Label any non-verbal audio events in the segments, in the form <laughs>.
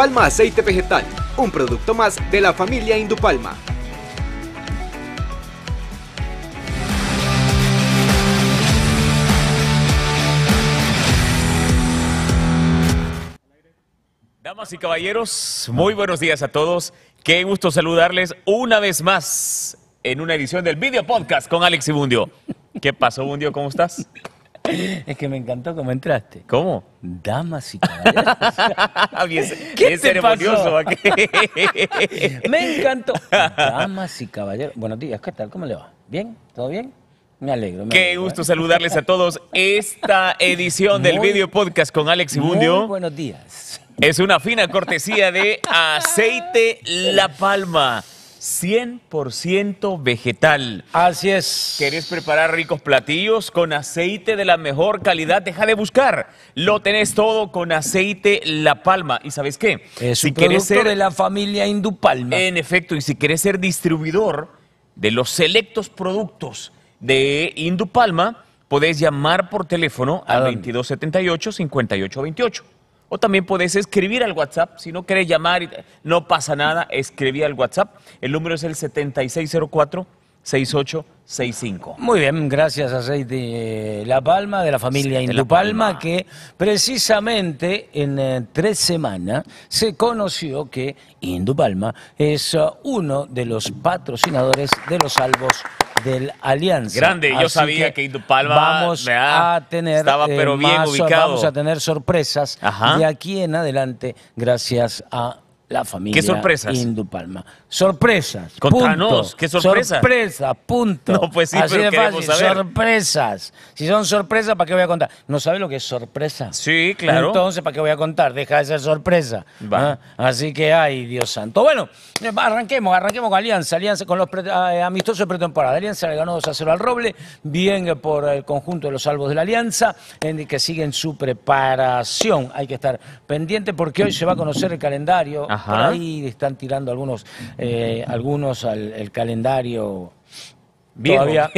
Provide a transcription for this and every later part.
Palma Aceite Vegetal, un producto más de la familia Indupalma. Damas y caballeros, muy buenos días a todos. Qué gusto saludarles una vez más en una edición del video podcast con Alex y Bundio. ¿Qué pasó, Bundio? ¿Cómo estás? <laughs> Es que me encantó cómo entraste. ¿Cómo? Damas y caballeros. <laughs> ¿Qué <laughs> me encantó. Damas y caballeros. Buenos días, ¿qué tal? ¿Cómo le va? ¿Bien? ¿Todo bien? Me alegro. Qué gusto ¿eh? saludarles a todos. Esta edición del video podcast con Alex Ibundio. buenos días. Es una fina cortesía de Aceite La Palma. 100% vegetal. Así es. ¿Querés preparar ricos platillos con aceite de la mejor calidad? Deja de buscar. Lo tenés todo con aceite La Palma. ¿Y sabes qué? Es si un producto ser, de la familia Indupalma. En efecto, y si querés ser distribuidor de los selectos productos de Indupalma, podés llamar por teléfono al 2278-5828. O también podés escribir al WhatsApp. Si no querés llamar, no pasa nada, escribí al WhatsApp. El número es el 7604 68 muy bien, gracias a de La Palma, de la familia Indupalma, que precisamente en eh, tres semanas se conoció que Indupalma es eh, uno de los patrocinadores de los salvos del Alianza. Grande, yo sabía que, Indupalma vamos a tener, estaba pero eh, bien ubicado. Vamos a tener sorpresas de aquí en adelante gracias a la familia. Qué sorpresas. Indú Palma. Sorpresas. puntos punto. qué sorpresas. Sorpresas, punto. <laughs> No, pues sí, Así pero de fácil, saber. sorpresas. Si son sorpresas, ¿para qué voy a contar? ¿No sabe lo que es sorpresa? Sí, claro. Entonces, ¿para qué voy a contar? Deja de ser sorpresa. Va. Ah, así que, ay, Dios santo. Bueno, eh, arranquemos, arranquemos con Alianza. Alianza con los ah, eh, amistosos de pretemporada. Alianza le ganó 2 a 0 al Roble. Bien por el conjunto de los salvos de la Alianza, en que siguen su preparación. Hay que estar pendiente porque hoy se va a conocer el calendario ahí están tirando algunos, eh, algunos al calendario Todavía,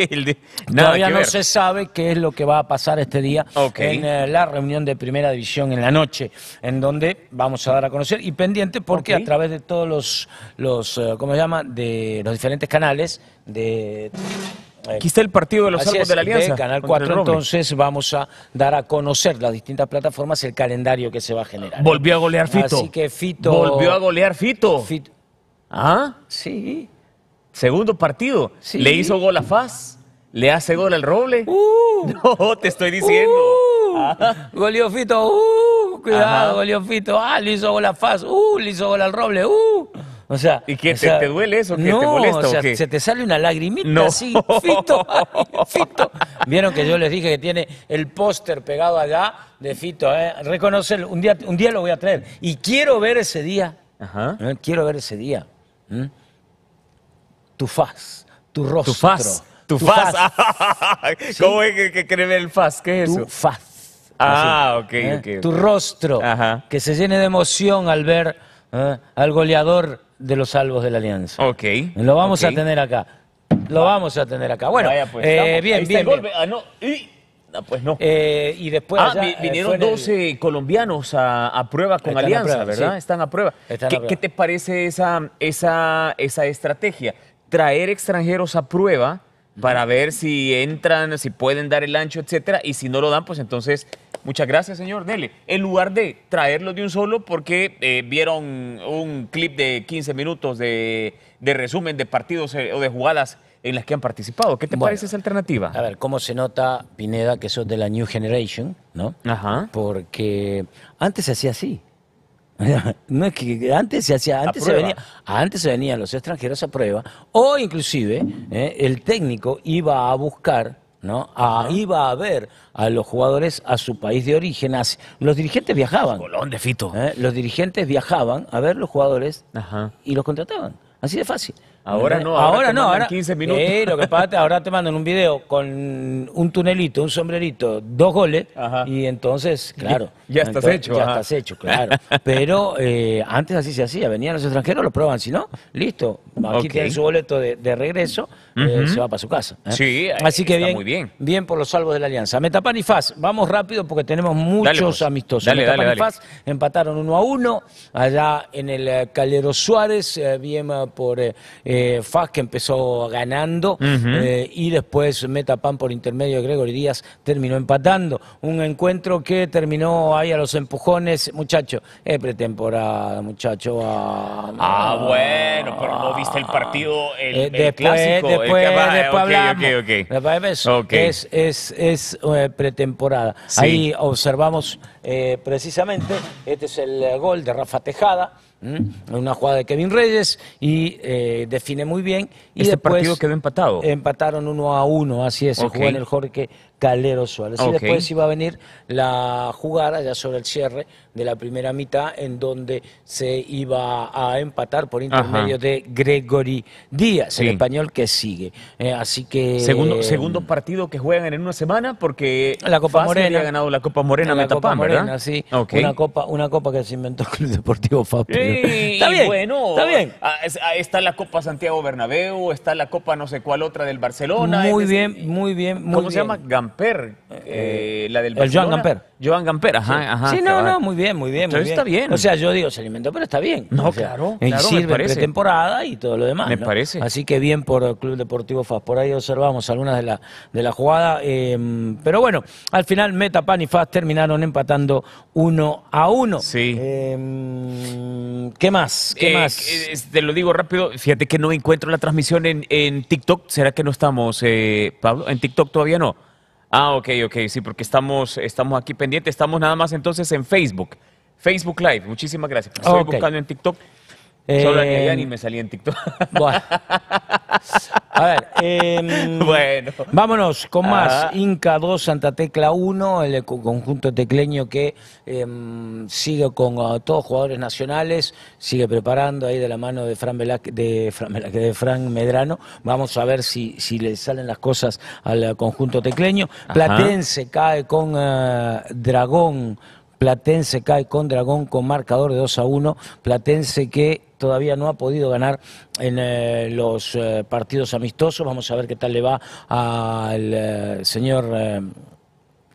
<laughs> todavía no se sabe qué es lo que va a pasar este día en eh, la reunión de primera división en la noche, en donde vamos a dar a conocer y pendiente porque a través de todos los, los eh, ¿cómo se llama?, de los diferentes canales de eh, Aquí está el partido de los de la Alianza. De Canal 4, entonces vamos a dar a conocer las distintas plataformas el calendario que se va a generar. Volvió a golear Fito. Así que Fito. Volvió a golear Fito. Fito. Ah, sí. Segundo partido. Le hizo gol a Faz. Le hace gol al Roble. Uh, <laughs> no, te estoy diciendo. Uh, ah. Fito. Uh, cuidado, golió Fito. Ah, le hizo gol a Faz. Uh, le hizo gol al Roble. Uh. ¿Y qué te, duele eso? ¿Qué te molesta? O sea, se te sale una lagrimita así, Fito, <laughs> Fito. Vieron que yo les dije que tiene el póster pegado allá de Fito, ¿eh? Reconocerlo, un día, un día lo voy a traer. Y quiero ver ese día, ¿eh? quiero ver ese día. Tu faz, tu rostro. Tu faz, <laughs> ¿Cómo es que, cree el faz? ¿Qué es eso? Tu faz. Ah, ¿eh? ok, Tu rostro, que se llene de emoción al ver ¿eh? al goleador de los salvos de la alianza. Ok. Lo vamos a tener acá. Lo vamos a tener acá. Bueno, pues, eh, bien, bien, ah, Y... Ah, pues no. Eh, después ah, eh, vinieron 12 colombianos a, prueba con Alianza, ¿verdad? Están a prueba. ¿Qué, ¿Qué, te parece esa, esa, esa estrategia? Traer extranjeros a prueba para ver si entran, si pueden dar el ancho, etcétera. Y si no lo dan, pues entonces, muchas gracias, señor. Dele. En lugar de traerlo de un solo, porque eh, vieron un clip de 15 minutos de, resumen de partidos eh, o de jugadas en las que han participado. ¿Qué te parece esa alternativa? A ver, ¿cómo se nota, Pineda, que sos de la New Generation, no? Ajá. Porque antes se hacía así. <laughs> No es que antes se hacía, antes se venía, antes se venían los extranjeros a prueba, o inclusive eh, el técnico iba a buscar, ¿no? iba a ver a los jugadores a su país de origen. los dirigentes viajaban. Colón de Fito. Eh, los dirigentes viajaban a ver los jugadores y los contrataban. Así de fácil. Ahora no, ahora, no, ahora 15 minutos. Eh, lo que ahora te mandan un video con un tunelito, un sombrerito, dos goles y entonces, claro. Ya, estás hecho. Ya estás hecho, claro. Pero eh, antes así se hacía, venían los extranjeros, lo prueban, si no, listo. Aquí tienen su boleto de, regreso, eh, se va para su casa. Sí, así que bien, muy bien. Bien por los salvos de la Alianza. Metapan y Faz, vamos rápido porque tenemos muchos pues. amistosos. Metapan y Faz empataron uno a uno allá en el Calero Suárez, bien por eh, Faz, que empezó ganando, eh, y después Metapan por intermedio de Gregory Díaz terminó empatando. Un encuentro que terminó ahí a los empujones, muchacho, es pretemporada, muchacho. Ah, bueno, pero no viste el partido, el, clásico. Después, hablamos. Es, eh, pretemporada. Ahí observamos eh, precisamente, este es el gol de Rafa Tejada. Es ¿Mm? Una jugada de Kevin Reyes y eh, define muy bien. Y este partido quedó empatado. Empataron uno a uno, así es. el en el Jorge Calero Suárez. Y después iba a venir la jugada ya sobre el cierre de la primera mitad en donde se iba a empatar por intermedio de Gregory Díaz, el español que sigue. Eh, así que segundo eh, segundo partido que juegan en una semana porque la Copa Morena ha ganado la Copa Morena la Copa Morena, ¿verdad? sí. Una copa una copa que se inventó <laughs> el Club Deportivo Fapri. está bien. está bien. Ah, ah, está la Copa Santiago Bernabéu, está la Copa no sé cuál otra del Barcelona. Muy bien, muy bien, muy ¿Cómo se llama? Gamper, eh, eh, la del Joan Gamper. Joan Gamper, ajá, ajá. Sí, no, no, muy bien, muy bien, muy bien. está bien. O sea, yo digo, se alimentó, pero está bien. No, claro. Y claro, sirve pretemporada y todo lo demás. Me parece. Así que bien por el Club Deportivo FAS. Por ahí observamos algunas de la, de la jugada. Em, pero bueno, al final Meta, Pan y FAS terminaron empatando uno a uno. Sí. Em, ¿Qué más? ¿Qué eh, más? te lo digo rápido. Fíjate que no encuentro la transmisión en, en TikTok. ¿Será que no estamos, Pablo? En TikTok todavía no. Ah, ok, ok, sí, porque estamos, estamos aquí pendientes. Estamos nada más entonces en Facebook. Facebook Live. Muchísimas gracias. Estoy buscando en TikTok. Sobre la que y me salí en TikTok. <laughs> Bueno. A ver, em, <laughs> bueno. vámonos con más. Ah. Inca 2, Santa Tecla 1, el conjunto tecleño que em, sigue con todos ah, todos jugadores nacionales, sigue preparando ahí de la mano de Fran, de, de Fran Medrano. Vamos a ver si, si le salen las cosas al ah, conjunto tecleño. Platense cae con Dragón Platense cae con Dragón con marcador de 2 a 1. Platense que todavía no ha podido ganar en eh, los eh, partidos amistosos. Vamos a ver qué tal le va al eh, señor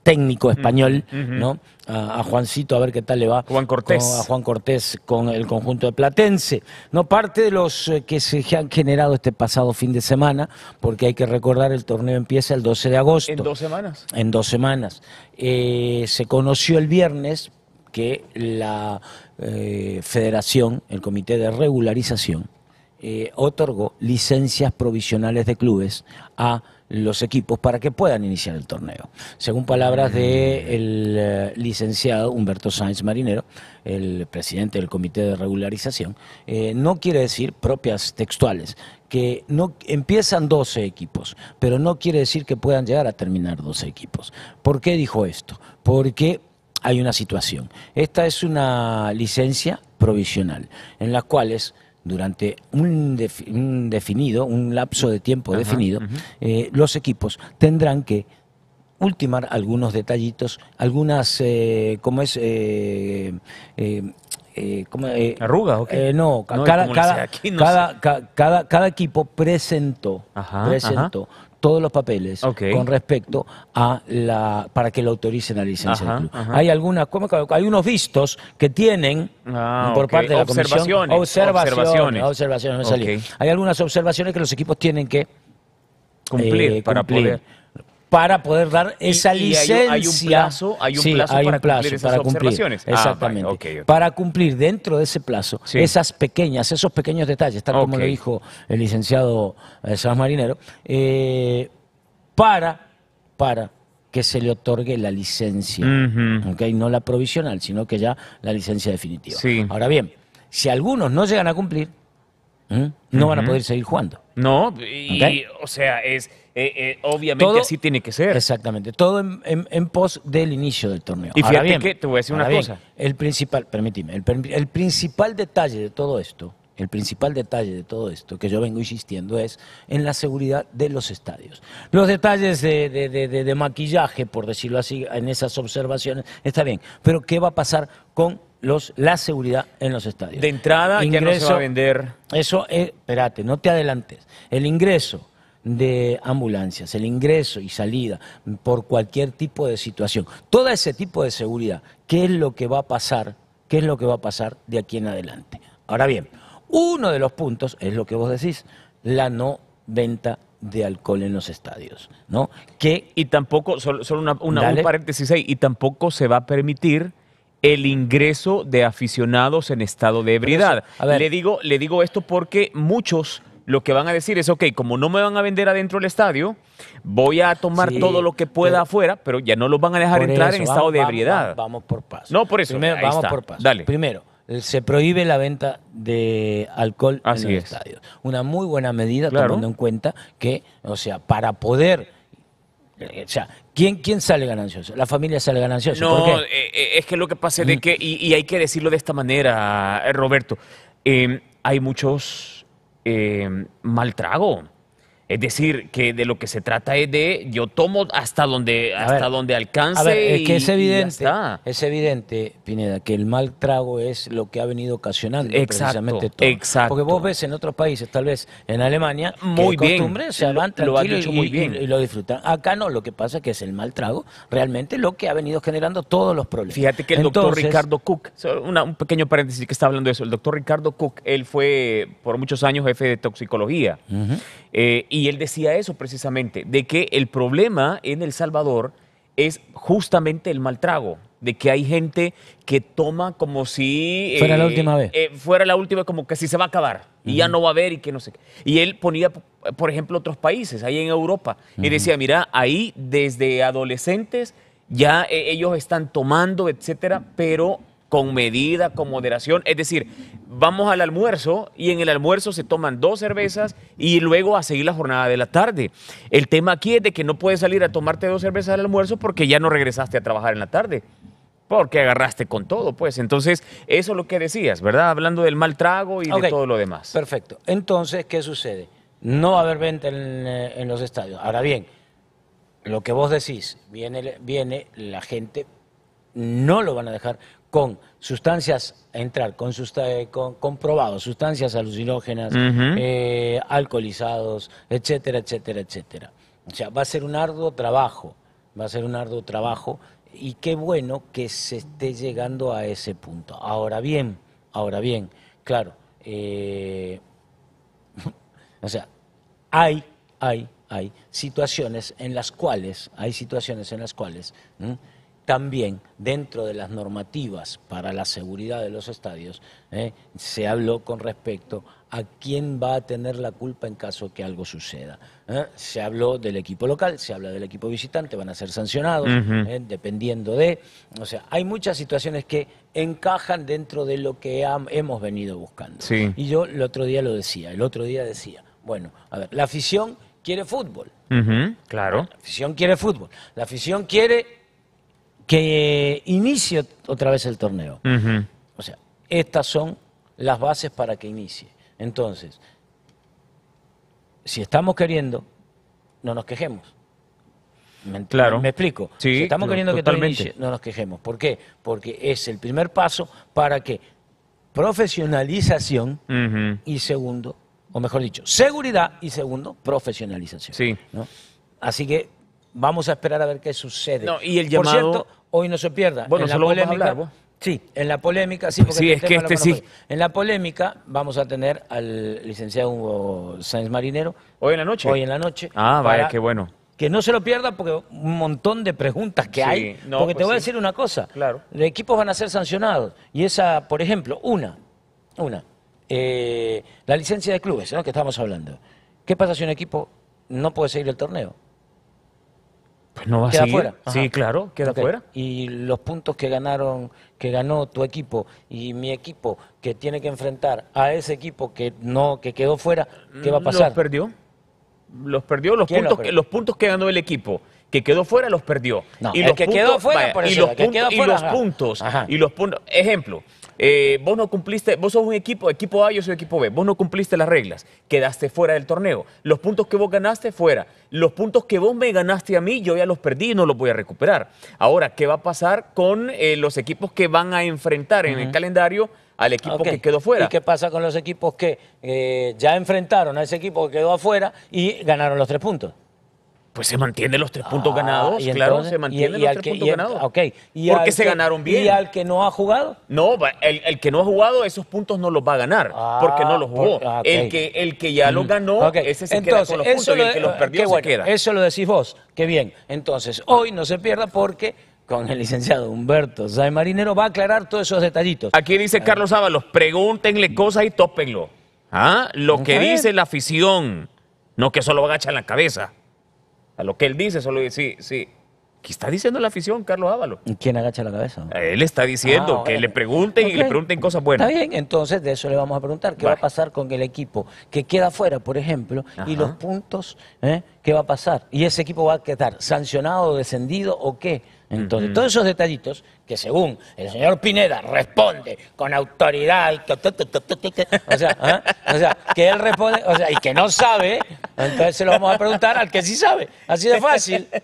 técnico español, ¿no? a, Juancito a ver qué tal le va. Juan Cortés. a Juan Cortés con el conjunto de Platense. No parte de los eh, que se han generado este pasado fin de semana, porque hay que recordar el torneo empieza el 12 de agosto. ¿En dos semanas? En dos semanas. Eh, se conoció el viernes que la eh, federación, el comité de regularización, otorgó licencias provisionales de clubes a los equipos para que puedan iniciar el torneo. Según palabras del mm. el eh, licenciado Humberto Sáenz Marinero, el presidente del Comité de Regularización, eh, no quiere decir propias textuales, que no empiezan 12 equipos, pero no quiere decir que puedan llegar a terminar 12 equipos. ¿Por qué dijo esto? Porque hay una situación. Esta es una licencia provisional en las cuales durante un, definido, un lapso de tiempo definido, eh, los equipos tendrán que ultimar algunos detallitos, algunas, eh, es, eh, eh, eh, eh? ¿Arrugas no, cada, equipo presentó, presentó todos los papeles con respecto a la para que lo autoricen la licencia Hay algunas, hay unos vistos que tienen ah, por parte de la comisión observaciones, observaciones, Hay algunas observaciones que los equipos tienen que cumplir, eh, cumplir. para poder para poder dar esa licencia. Hay, un plazo, hay un hay para, cumplir cumplir ah, Exactamente. Para cumplir dentro de ese plazo esas pequeñas, esos pequeños detalles, tal como lo dijo el licenciado eh, San Marinero, eh, para, para que se le otorgue la licencia, no la provisional, sino que ya la licencia definitiva. Ahora bien, si algunos no llegan a cumplir, no van a poder seguir jugando. No, y, o sea, es eh, eh, obviamente así tiene que ser. Exactamente, todo en, pos del inicio del torneo. Y fíjate que te voy a decir una cosa. El principal, permíteme, el, principal detalle de todo esto, el principal detalle de todo esto que yo vengo insistiendo es en la seguridad de los estadios. Los detalles de maquillaje, por decirlo así, en esas observaciones, está bien, pero ¿qué va a pasar con la seguridad en los estadios. De entrada, ingreso, ya no se va a vender. Eso, es, eh, espérate, no te adelantes. El ingreso de ambulancias, el ingreso y salida por cualquier tipo de situación, todo ese tipo de seguridad, ¿qué es lo que va a pasar? ¿Qué es lo que va a pasar de aquí en adelante? Ahora bien, uno de los puntos es lo que vos decís, la no venta de alcohol en los estadios, ¿no? y tampoco solo, una, un paréntesis ahí y tampoco se va a permitir el ingreso de aficionados en estado de ebriedad. Le digo, le digo esto porque muchos lo que van a decir es, ok, como no me van a vender adentro del estadio, voy a tomar todo lo que pueda afuera, pero ya no los van a dejar entrar en estado de ebriedad. Vamos, por paso. No, por eso. Primero, vamos por paso. Primero, se prohíbe la venta de alcohol en el estadio. Una muy buena medida, tomando en cuenta que, o sea, para poder eh, o sea, ¿quién, ¿quién sale ganancioso? La familia sale gananciosa. No, eh, eh, es que lo que pasa es mm. que, y, hay que decirlo de esta manera, Roberto, hay muchos eh, mal es decir, que de lo que se trata es de yo tomo hasta donde hasta donde alcance. es evidente, es evidente, Pineda, que el mal trago es lo que ha venido ocasionando exactamente precisamente todo. Exacto. Porque vos ves en otros países, tal vez en Alemania, muy que bien, costumbre se van lo, han muy bien. Y, lo disfrutan. Acá no, lo que pasa es que es el mal trago realmente lo que ha venido generando todos los problemas. Fíjate que el doctor Ricardo Cook, un pequeño paréntesis que está hablando de eso, el doctor Ricardo Cook, él fue por muchos años jefe de toxicología y él decía eso precisamente, de que el problema en El Salvador es justamente el mal trago, de que hay gente que toma como si... Fuera la eh, última vez. Eh, fuera la última, como que si se va a acabar y ya no va a haber y que no sé qué. Y él ponía, por ejemplo, otros países, ahí en Europa, y decía, mira, ahí desde adolescentes ya eh, ellos están tomando, etcétera, pero con medida, con moderación. Es decir, vamos al almuerzo y en el almuerzo se toman dos cervezas y luego a seguir la jornada de la tarde. El tema aquí es de que no puedes salir a tomarte dos cervezas al almuerzo porque ya no regresaste a trabajar en la tarde. Porque agarraste con todo, pues. Entonces, eso es lo que decías, ¿verdad? Hablando del mal trago y de todo lo demás. Perfecto. Entonces, ¿qué sucede? No va a haber venta eh, en, los estadios. Ahora bien, lo que vos decís, viene, viene la gente, no lo van a dejar con sustancias, entrar con, eh, comprobados, sustancias alucinógenas, eh, alcoholizados, etcétera, etcétera, etcétera. O sea, va a ser un arduo trabajo, va a ser un arduo trabajo y qué bueno que se esté llegando a ese punto. Ahora bien, ahora bien, claro, eh, <laughs> o sea, hay, hay, hay situaciones en las cuales, hay situaciones en las cuales también dentro de las normativas para la seguridad de los estadios ¿eh? se habló con respecto a quién va a tener la culpa en caso que algo suceda. ¿eh? se habló del equipo local, se habla del equipo visitante, van a ser sancionados, ¿eh? dependiendo de... O sea, hay muchas situaciones que encajan dentro de lo que hemos venido buscando. Y yo el otro día lo decía, el otro día decía, bueno, a ver, la afición quiere fútbol. claro. La afición quiere fútbol. La afición quiere que inicie otra vez el torneo. O sea, estas son las bases para que inicie. Entonces, si estamos queriendo, no nos quejemos. ¿Me, me explico? si estamos queriendo que todo inicie, no nos quejemos. ¿Por qué? Porque es el primer paso para que profesionalización y segundo, o mejor dicho, seguridad y segundo, profesionalización. Sí. Así que vamos a esperar a ver qué sucede. y el llamado... Por cierto, hoy no se pierda. la polémica, Sí, en la polémica, sí, porque es que este sí. En la polémica vamos a tener al licenciado Hugo Sáenz Marinero. Hoy en la noche. Hoy en la noche. Ah, vaya, qué bueno. Que no se lo pierda porque un montón de preguntas que hay. porque te pues voy a decir una cosa. Claro. Los equipos van a ser sancionados. Y esa, por ejemplo, una, una, eh, la licencia de clubes, ¿no? Que estamos hablando. ¿Qué pasa si un equipo no puede seguir el torneo? Pues no va a Sí, claro, queda fuera. Y los puntos que ganaron, que ganó tu equipo y mi equipo, que tiene que enfrentar a ese equipo que no, que quedó fuera, ¿qué va a pasar? Los perdió. Los perdió los puntos, los puntos que ganó el equipo que quedó fuera los perdió. y, los que quedó fuera, y los puntos, y los puntos, ejemplo, eh, vos no cumpliste, vos sos un equipo, equipo A, yo soy equipo B, vos no cumpliste las reglas, quedaste fuera del torneo, los puntos que vos ganaste fuera, los puntos que vos me ganaste a mí, yo ya los perdí y no los voy a recuperar. Ahora, ¿qué va a pasar con eh, los equipos que van a enfrentar en el calendario? al ah, equipo que quedó fuera. ¿Y qué pasa con los equipos que eh, ya enfrentaron a ese equipo que quedó afuera y ganaron los tres puntos? Pues se mantiene los tres puntos ah, ganados, y claro, se mantienen y, los tres que, puntos ganados. Okay. porque se ganaron bien. ¿Y al que no ha jugado? No, el, que no ha jugado, esos puntos no los va a ganar, porque no ah, los jugó. Ah, el, que, el que ya los mm, ganó, ese se queda con los puntos, y el que los perdió se queda. Eso lo decís vos, qué bien. Entonces, hoy no se pierda porque con el licenciado Humberto Zay Marinero va a aclarar todos esos detallitos. Aquí dice Carlos Ábalos, pregúntenle cosas y tópenlo. ¿Ah? Lo que dice la afición, no que solo agacha en la cabeza a lo que él dice, solo sí, sí. ¿Qué está diciendo la afición, Carlos Ávalo? ¿Quién agacha la cabeza? Él está diciendo ah, que le pregunten y le pregunten cosas buenas. Está bien, entonces de eso le vamos a preguntar. ¿Qué va a pasar con el equipo que queda fuera, por ejemplo, y los puntos? Eh, ¿Qué va a pasar? ¿Y ese equipo va a quedar sancionado, descendido o qué? Entonces, todos esos detallitos que según el señor Pineda responde con autoridad, o, sea, que él responde, o sea, y que no sabe, entonces se lo vamos a preguntar al que sí sabe, así de fácil. <laughs>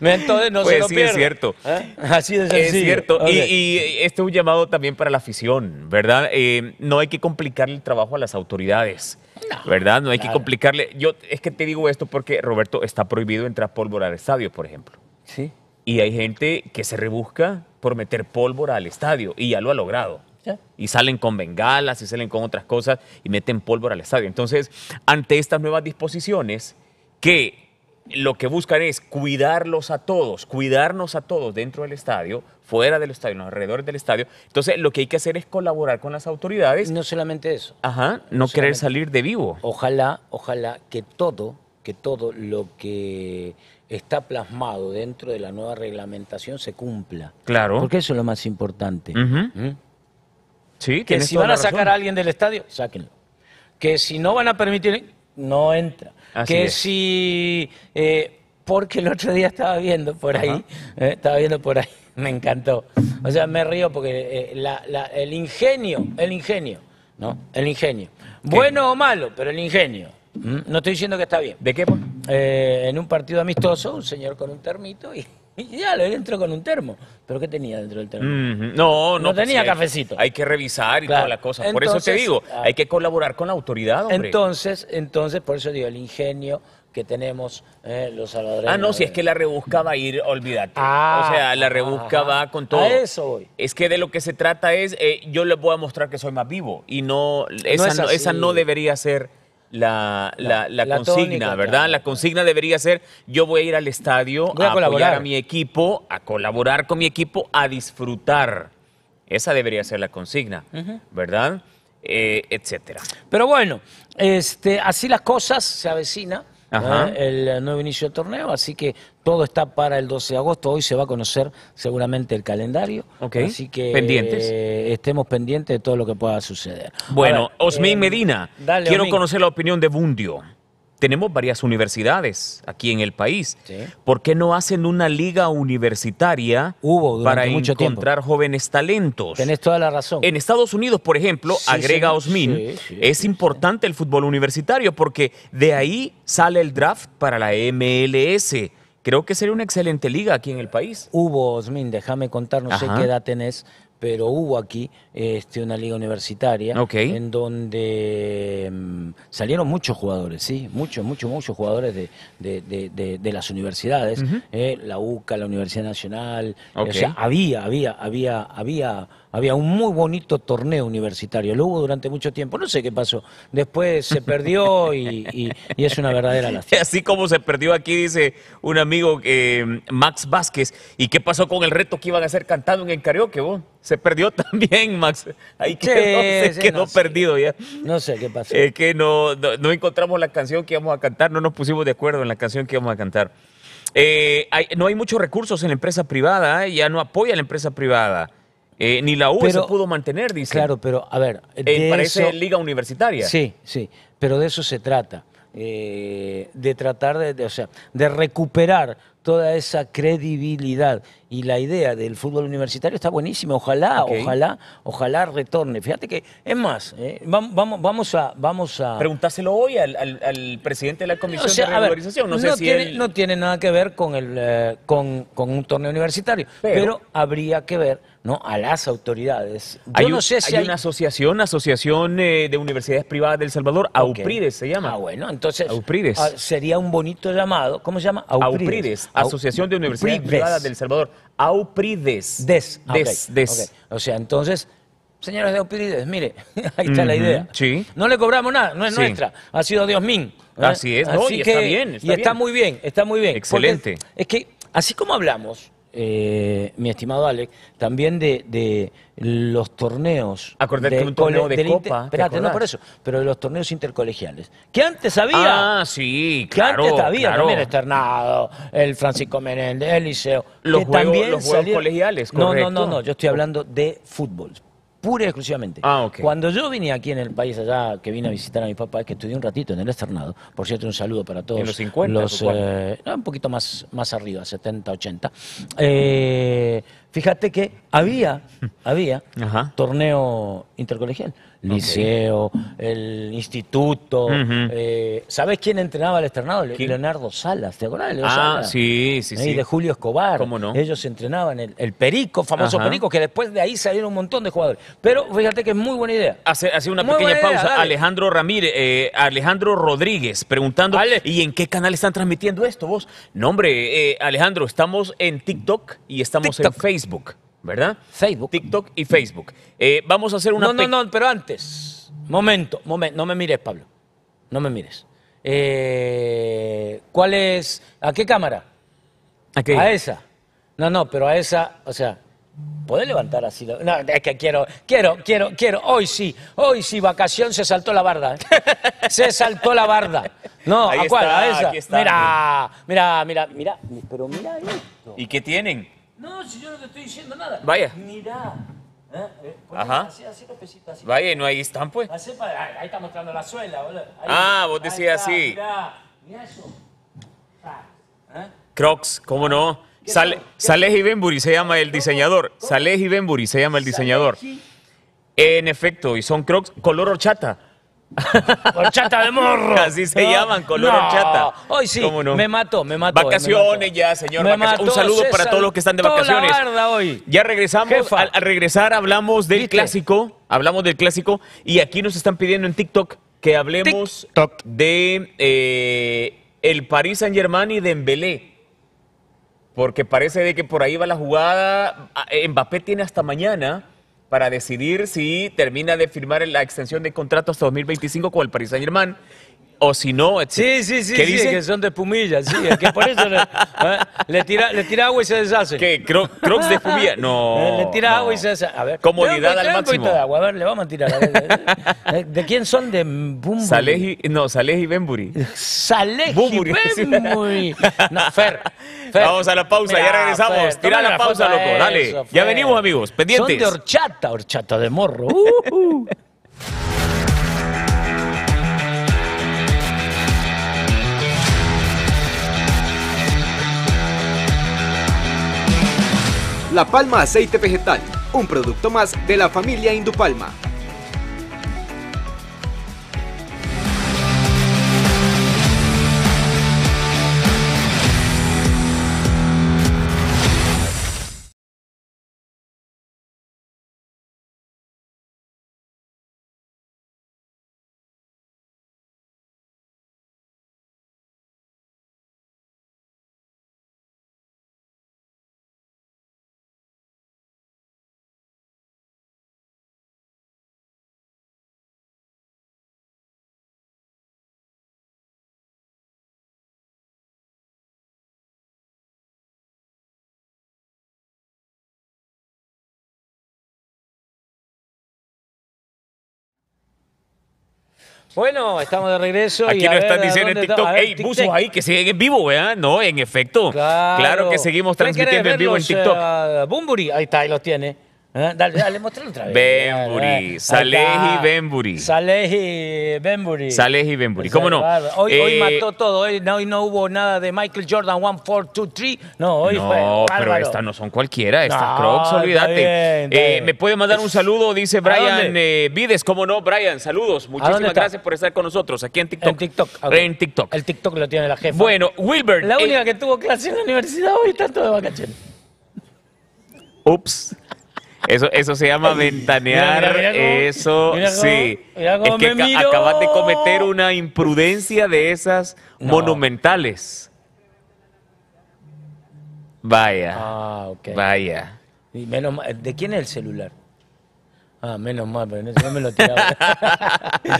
Entonces no se pues lo sí, es cierto. ¿Ah? Así de sencillo. Es cierto, y, y, este es un llamado también para la afición, ¿verdad? Eh, no hay que complicarle el trabajo a las autoridades. ¿Verdad? No hay que complicarle. Yo es que te digo esto porque, Roberto, está prohibido entrar pólvora al estadio, por ejemplo. Sí. Y hay gente que se rebusca por meter pólvora al estadio y ya lo ha logrado. Y salen con bengalas y salen con otras cosas y meten pólvora al estadio. Entonces, ante estas nuevas disposiciones que lo que buscan es cuidarlos a todos, cuidarnos a todos dentro del estadio, fuera del estadio, en los del estadio. Entonces, lo que hay que hacer es colaborar con las autoridades. No solamente eso. Ajá, no querer salir de vivo. Ojalá, ojalá que todo, que todo lo que está plasmado dentro de la nueva reglamentación se cumpla. Claro. Porque eso es lo más importante. ¿Mm? Sí, que si van a sacar a alguien del estadio, sáquenlo. Que si no van a permitir, no entra. que si. Eh, porque el otro día estaba viendo por ahí, eh, estaba viendo por ahí, <laughs> me encantó. O sea, me río porque eh, el ingenio, el ingenio, ¿no? El ingenio. Bueno o malo, pero el ingenio. ¿Mm? No estoy diciendo que está bien. ¿De qué? Eh, en un partido amistoso, un señor con un termito y, <laughs> ya le entró con un termo. ¿Pero qué tenía dentro del termo? No, no. Pues tenía cafecito. Hay, que revisar y toda todas las cosas. por eso te digo, ah. hay que colaborar con la autoridad, hombre. Entonces, entonces, por eso digo, el ingenio que tenemos eh, los salvadores. Ah, no, si es que la rebusca va a ir, olvídate. Ah. o sea, la rebusca va con todo. eso Es que de lo que se trata es, eh, yo les voy a mostrar que soy más vivo y no, esa no debería ser la, consigna, ¿verdad? La consigna debería ser, yo voy a ir al estadio a, apoyar a mi equipo, a colaborar con mi equipo, a disfrutar. Esa debería ser la consigna, ¿verdad? Eh, etcétera. Pero bueno, este, así las cosas se avecina. ¿eh? el nuevo inicio de torneo, así que todo está para el 12 de agosto. Hoy se va a conocer seguramente el calendario. Así que eh, estemos pendientes de todo lo que pueda suceder. Bueno, Ahora, eh, Medina, quiero conocer la opinión de Bundio tenemos varias universidades aquí en el país. ¿Por qué no hacen una liga universitaria para encontrar jóvenes talentos? Tenés toda la razón. En Estados Unidos, por ejemplo, agrega Osmin, es importante el fútbol universitario porque de ahí sale el draft para la MLS. Creo que sería una excelente liga aquí en el país. Hubo, Osmin, déjame contar, no sé qué edad tenés, pero hubo aquí este, una liga universitaria en donde mm, salieron muchos jugadores, sí, muchos, muchos, muchos jugadores de, las universidades, eh, la UCA, la Universidad Nacional, eh, o sea, había, había, había, había, había un muy bonito torneo universitario, lo hubo durante mucho tiempo, no sé qué pasó, después se perdió y, es una verdadera <laughs> lástima. Así como se perdió aquí, dice un amigo, que eh, Max Vázquez, ¿y qué pasó con el reto que iban a hacer cantando en el karaoke vos? se perdió <laughs> también, Max. Ahí quedó, no perdido ya. No sé qué pasó. Es eh, que no, encontramos la canción que íbamos a cantar, no nos pusimos de acuerdo en la canción que íbamos a cantar. Eh, no hay muchos recursos en la empresa privada, ¿eh? ya no apoya la empresa privada. ni la U se pudo mantener, dice. Claro, pero a ver. parece liga universitaria. Sí, sí, pero de eso se trata. de tratar de, o sea, de recuperar toda esa credibilidad. Y la idea del fútbol universitario está buenísima. Ojalá, ojalá, ojalá retorne. Fíjate que, es más, eh, vamos, vamos, a, vamos a... Preguntáselo hoy al, presidente de la Comisión de Regularización. no, sé tiene, no tiene nada que ver con, el, eh, con, un torneo universitario, pero habría que ver ¿no? a las autoridades. Yo hay no sé si hay, una asociación, Asociación eh, de Universidades Privadas del Salvador, AUPRIDES se llama. Ah, bueno, entonces Auprides. Ah, sería un bonito llamado. ¿Cómo se llama? AUPRIDES. Asociación de Universidades Privadas del Salvador. AUPRIDES. Des. Des. Ah, des. O sea, entonces... Señores de Auprides, mire, <laughs> ahí está la idea. Sí. No le cobramos nada, no es nuestra, ha sido Dios mío. ¿eh? Así es, y está bien. y está muy bien, está muy bien. Excelente. es que, así como hablamos, eh, mi estimado Alex, también de, los torneos. Acordate de, un torneo de, copa. Espérate, no por eso, pero de los torneos intercolegiales. Que antes había. Ah, sí, claro. Que antes había también externado, el Francisco Menéndez, el Liceo. Los que juegos, también los colegiales, correcto. No, no, no, no, yo estoy hablando de fútbol pura y exclusivamente. Ah, Cuando yo vine aquí en el país allá, que vine a visitar a papá, papá que estudié un ratito en el externado, por cierto, un saludo para todos. ¿En los 50? Eh, un poquito más, más arriba, 70, 80. Eh, fíjate que había, <laughs> había torneo intercolegial liceo, el instituto. Eh, ¿sabes quién entrenaba al externado? Leonardo Salas, ¿te ah, sí, sí, eh, sí. de Julio Escobar. ¿Cómo no? Ellos entrenaban el, el Perico, famoso Perico, que después de ahí salieron un montón de jugadores. Pero fíjate que es muy buena idea. Hace, una pequeña pausa. Alejandro Ramírez, eh, Alejandro Rodríguez, preguntando, ¿y en qué canal están transmitiendo esto vos? No, hombre, Alejandro, estamos en TikTok y estamos en Facebook. ¿verdad? Facebook. TikTok y Facebook. Eh, vamos a hacer una... No, no, no, pero antes. Momento, momento. No me mires, Pablo. No me mires. Eh, ¿Cuál es? ¿A qué cámara? ¿A qué? A esa. No, no, pero a esa, o sea, ¿puedes levantar así? No, es que quiero, quiero, quiero, quiero. Hoy sí, hoy sí, vacación, se saltó la barda. ¿eh? <laughs> Se saltó la barda. No, ¿a cuál? a esa. está, mira, mira, mira, mira, pero mira esto. ¿Y qué tienen? No, si yo no te estoy diciendo nada. Vaya. Mira. ¿eh? Eh, Ajá. Vaya, no ahí están, pues? ahí, está mostrando la suela, boludo. ah, vos decías así. Mirá, eso. Ah, ¿eh? Crocs, ¿cómo no? Ah, sale, Saleh Benburi se llama el diseñador. Saleh Benburi se llama el diseñador. En efecto, y son crocs color rochata. Horchata de morro. <laughs> Así se llaman, color no. Hoy sí, me MATO, me mató. Vacaciones ya, señor. un saludo para todos los que están de vacaciones. hoy. Ya regresamos. Al, regresar hablamos del clásico. Hablamos del clásico. Y aquí nos están pidiendo en TikTok que hablemos de eh, el Paris Saint Germain y de Embelé. Porque parece de que por ahí va la jugada. Ah, eh, Mbappé tiene hasta mañana para decidir si termina de firmar la extensión de contrato hasta 2025 con el Paris Saint Germain o si no... etc. sí, sí, sí, que, sí, dicen... que son de espumilla, sí, es que por eso ¿eh? le, tira, agua y se deshace. ¿Qué? ¿Crocs de espumilla? <laughs> No. Le tira agua y se deshace. A ver, Comodidad al máximo. De agua. A ver, le vamos a tirar. <laughs> Eh, ¿De quién son? De Bumburi. Salehi, no, y Bemburi. Saleji y Bemburi. <laughs> No, Fer, Vamos a la pausa, ya regresamos. tira la pausa, loco, dale. Ya venimos, amigos, pendientes. Son de horchata, horchata de morro. Uh -huh. La Palma Aceite Vegetal, un producto más de la familia Indupalma. Bueno, estamos de regreso. Aquí y nos están diciendo en TikTok, hey, busos ahí que siguen en vivo, ¿verdad? ¿eh? No, en efecto. Claro, que seguimos transmitiendo en vivo en TikTok. Eh, Bumburi, ahí está, ahí los tiene. ¿Eh? Dale, dale, otra vez. Benbury, Salehi Benbury. Salehi Benbury. Salehi Benbury, cómo no. Hoy, eh, mató todo, hoy no, hubo nada de Michael Jordan, 1423. No, hoy fue No, pero estas no son cualquiera, estas crocs, olvídate. Eh, Me puede mandar un saludo, dice Brian Vides, cómo no, Brian, saludos. Muchísimas gracias por estar con nosotros aquí en TikTok. En TikTok. En TikTok. El TikTok lo tiene la jefa. Bueno, Wilbert. La única que tuvo clase en la universidad hoy está todo de vacaciones. Ups. Eso, se llama ventanear. eso sí. es que acabas de cometer una imprudencia de esas monumentales. Vaya. Ah, Vaya. menos, ¿De quién es el celular? Ah, menos mal, pero no me lo tiraba.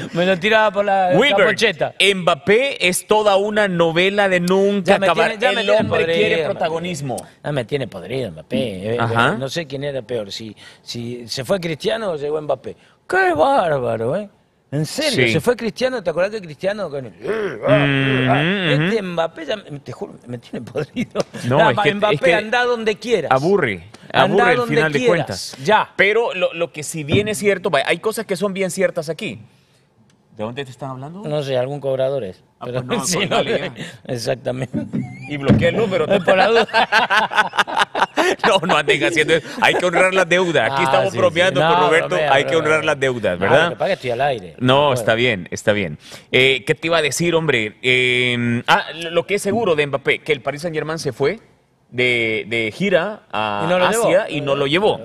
<laughs> me lo tiraba por la, Wilbert, la, pocheta. Mbappé es toda una novela de nunca acabar. ya me tiene podrido, quiere protagonismo. Ya me tiene podrido Mbappé. Eh, eh, eh, no sé quién era peor, si, si se fue Cristiano o llegó Mbappé. ¡Qué bárbaro, eh! En serio, si se fue Cristiano, ¿te acordás que Cristiano con Este Mbappé, te juro, me tiene podrido. No, Mbappé anda donde quieras. Aburre. Aburre Anda el final quieras, de cuentas. Ya. Pero lo, lo, que si bien es cierto, hay cosas que son bien ciertas aquí. ¿De dónde te están hablando? No sé, algún cobrador es. Ah, pues no, <laughs> no, <laughs> exactamente. Y bloquea el número. <laughs> Por no, no anden haciendo eso. Hay que honrar las deudas. Aquí ah, estamos bromeando con Roberto. hay que honrar las deudas, ah, ¿verdad? No, estoy al aire. No, está bien, está bien. Eh, ¿Qué te iba a decir, hombre? Eh, ah, lo que es seguro de Mbappé, que el Paris Saint Germain se fue de, gira a Asia y no lo llevó.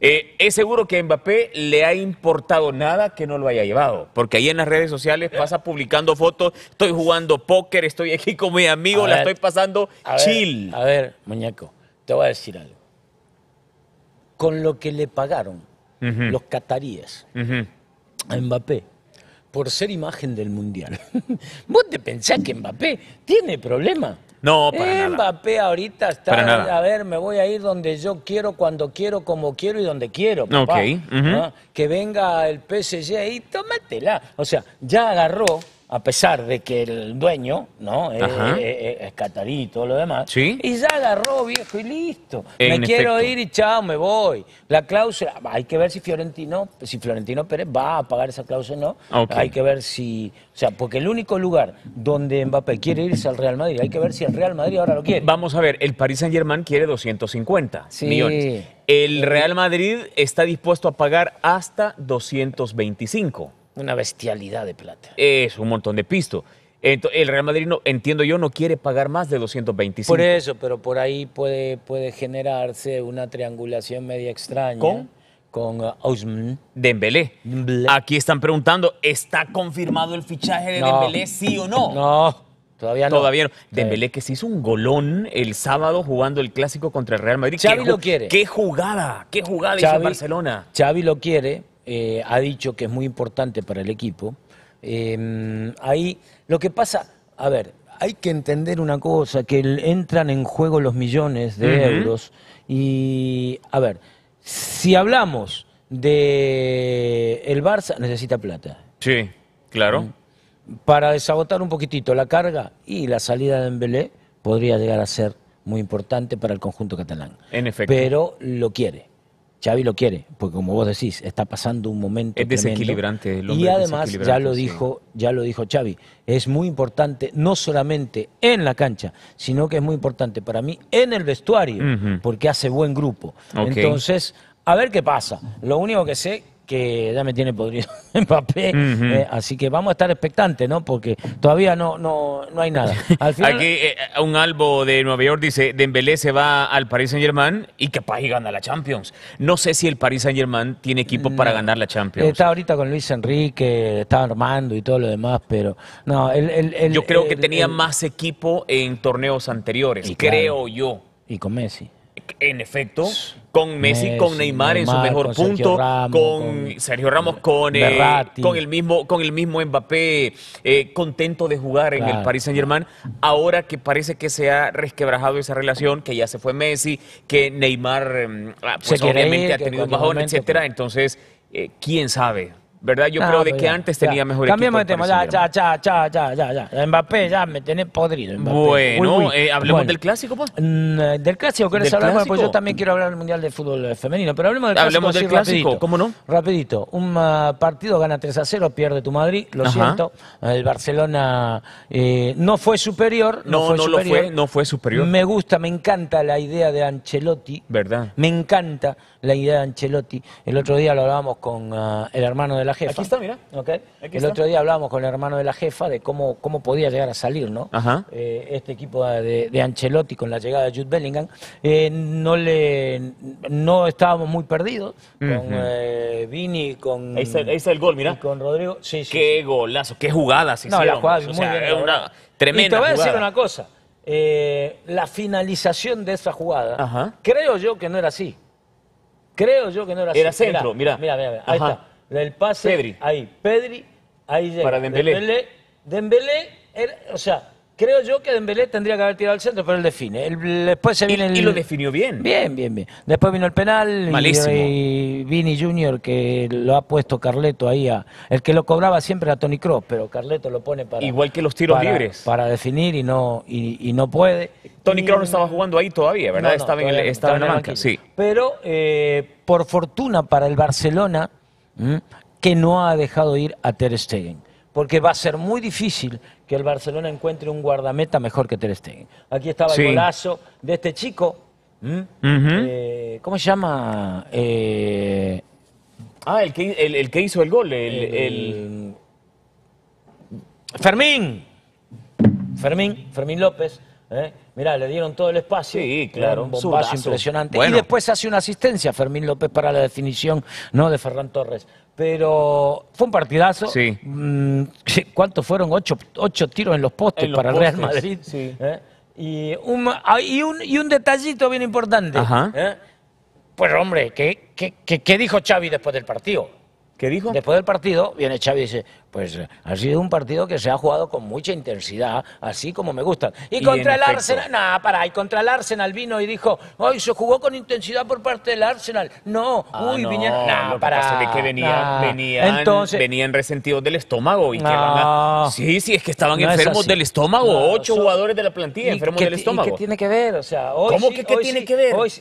Eh, es seguro que a Mbappé le ha importado nada que no lo haya llevado, porque ahí en las redes sociales pasa publicando fotos, estoy jugando póker, estoy aquí con mi amigo, la estoy pasando chill. a ver, muñeco, te voy a decir algo. Con lo que le pagaron los cataríes a Mbappé por ser imagen del Mundial, <laughs> ¿vos te pensás que Mbappé tiene problema? No, para Mbappé ahorita está, a ver, me voy a ir donde yo quiero, cuando quiero, como quiero y donde quiero, papá. Que venga el PSG y tómatela. O sea, ya agarró a pesar de que el dueño, ¿no? Es, eh, eh, eh, es, catarí y todo lo demás. Y ya agarró, viejo, y listo. me quiero ir y chao, me voy. La cláusula, hay que ver si Fiorentino, si Florentino Pérez va a pagar esa cláusula o no. Hay que ver si, o sea, porque el único lugar donde Mbappé quiere irse al Real Madrid, hay que ver si el Real Madrid ahora lo quiere. Vamos a ver, el Paris Saint-Germain quiere 250 millones. El Real Madrid está dispuesto a pagar hasta 225. Una bestialidad de plata. Es un montón de pisto. el Real Madrid, no, entiendo yo, no quiere pagar más de 225. Por eso, pero por ahí puede, puede generarse una triangulación media extraña. ¿Con? Con uh, Dembélé. Aquí están preguntando, ¿está confirmado el fichaje de sí o no? No, todavía no. Todavía no. Dembélé que se hizo un golón el sábado jugando el Clásico contra el Real Madrid. Xavi lo quiere. ¡Qué jugada! ¡Qué jugada hizo Barcelona! Xavi lo quiere, eh, ha dicho que es muy importante para el equipo. Em, ahí lo que pasa, a ver, hay que entender una cosa, que entran en juego los millones de euros y, a ver, si hablamos de el Barça, necesita plata. Sí, claro. Mm, para desabotar un poquitito la carga y la salida de Embelé podría llegar a ser muy importante para el conjunto catalán. En efecto. Pero lo quiere. Xavi lo quiere, porque como vos decís, está pasando un momento es desequilibrante. El y además ya lo dijo, ya lo dijo Xavi, es muy importante no solamente en la cancha, sino que es muy importante para mí en el vestuario, porque hace buen grupo. Entonces, a ver qué pasa. Lo único que sé que ya me tiene podrido <laughs> en papel. Eh, así que vamos a estar expectantes, ¿no? Porque todavía no, no, no hay nada. Aquí eh, un albo de Nueva York dice, Dembélé se va al Paris Saint-Germain y capaz y gana la Champions. No sé si el Paris Saint-Germain tiene equipo para mm, ganar la Champions. Está ahorita con Luis Enrique, está armando y todo lo demás, pero no, Yo creo que tenía más equipo en torneos anteriores, creo yo. Y con Messi en efecto, con Messi, con Neymar, en su mejor punto, con, Sergio Ramos, eh, con, el mismo, con el mismo Mbappé, eh, contento de jugar en el Paris Saint Germain, ahora que parece que se ha resquebrajado esa relación, que ya se fue Messi, que Neymar mm, ah, pues, obviamente ha tenido un bajón, etcétera. Pues. Entonces, eh, quién sabe ¿verdad? Yo creo de que antes tenía mejor Cambiamos equipo. Cambiamos de tema, ya, ya, ya, ya, ya, ya, ya. Mbappé, ya me tenés podrido. Bueno, eh, hablemos del clásico, pues. Mm, eh, del clásico, ¿quieres hablar? pues yo también quiero hablar del Mundial de Fútbol eh, Femenino, pero hablemos del clásico. Hablemos del clásico, ¿cómo no? Rapidito, un ah, partido gana 3 a 0, pierde tu Madrid, lo siento. El Barcelona no fue superior. No, no, lo fue, no fue superior. Me gusta, me encanta la idea de Ancelotti. ¿Verdad? Me encanta la idea de Ancelotti. El otro día lo hablábamos con ah, el hermano de la jefa. Aquí está, mira. el otro día hablábamos con el hermano de la jefa de cómo, cómo podía llegar a salir, ¿no? Eh, este equipo de, Ancelotti con la llegada de Jude Bellingham. Eh, no le no estábamos muy perdidos con eh, Vini, con. Ahí está, el gol, con Rodrigo. Sí, sí. Qué golazo, qué jugadas la jugada tremenda. te voy a decir una cosa. la finalización de esa jugada, creo yo que no era así. Creo yo que no era, era así. Era centro, mirá. mira mirá, mirá. Ahí está. El pase. Pedri. Ahí, Pedri. Ahí llega. Para Dembélé. Dembélé, Dembélé era, o sea, Creo yo que Dembélé tendría que haber tirado al centro, pero él define. después se viene y, lo definió bien. Bien, bien, bien. Después vino el penal Malísimo. y, Vini Junior que lo ha puesto Carleto ahí a, el que lo cobraba siempre era Tony Cross, pero Carleto lo pone para igual que los tiros libres para definir y no y, no puede. Tony Cross no estaba jugando ahí todavía, ¿verdad? estaba, en, la banca, sí. Pero eh, por fortuna para el Barcelona que no ha dejado ir a Ter Stegen porque va a ser muy difícil que el Barcelona encuentre un guardameta mejor que Ter Stegen. Aquí estaba el golazo de este chico. Eh, ¿Cómo se llama? Eh, ah, el que, hizo el gol. Fermín. Fermín, Fermín López. Mira, ¿eh? Mirá, le dieron todo el espacio. Sí, claro. Un bombazo impresionante. Y después hace una asistencia Fermín López para la definición ¿no? de Ferran Torres pero fue un partidazo. Sí. Mm, ¿Cuántos fueron? Ocho, tiros en los postes para Real Madrid. Y, un, y, un, detallito bien importante. Ajá. ¿eh? Pues hombre, ¿qué, qué, qué, qué dijo Xavi después del partido? ¿Qué dijo? Después del partido, viene Xavi y dice, pues ha sido un partido que se ha jugado con mucha intensidad, así como me gusta. Y, contra el Arsenal, no, para, y contra el Arsenal vino y dijo, hoy se jugó con intensidad por parte del Arsenal. No, ah, uy, vinieron, para. Que, venían, venían, venían resentidos del estómago. Sí, sí, es que estaban enfermos del estómago, ocho jugadores de la plantilla enfermos del estómago. ¿y ¿Qué tiene que ver? O sea, ¿Cómo que qué tiene que ver? Hoy...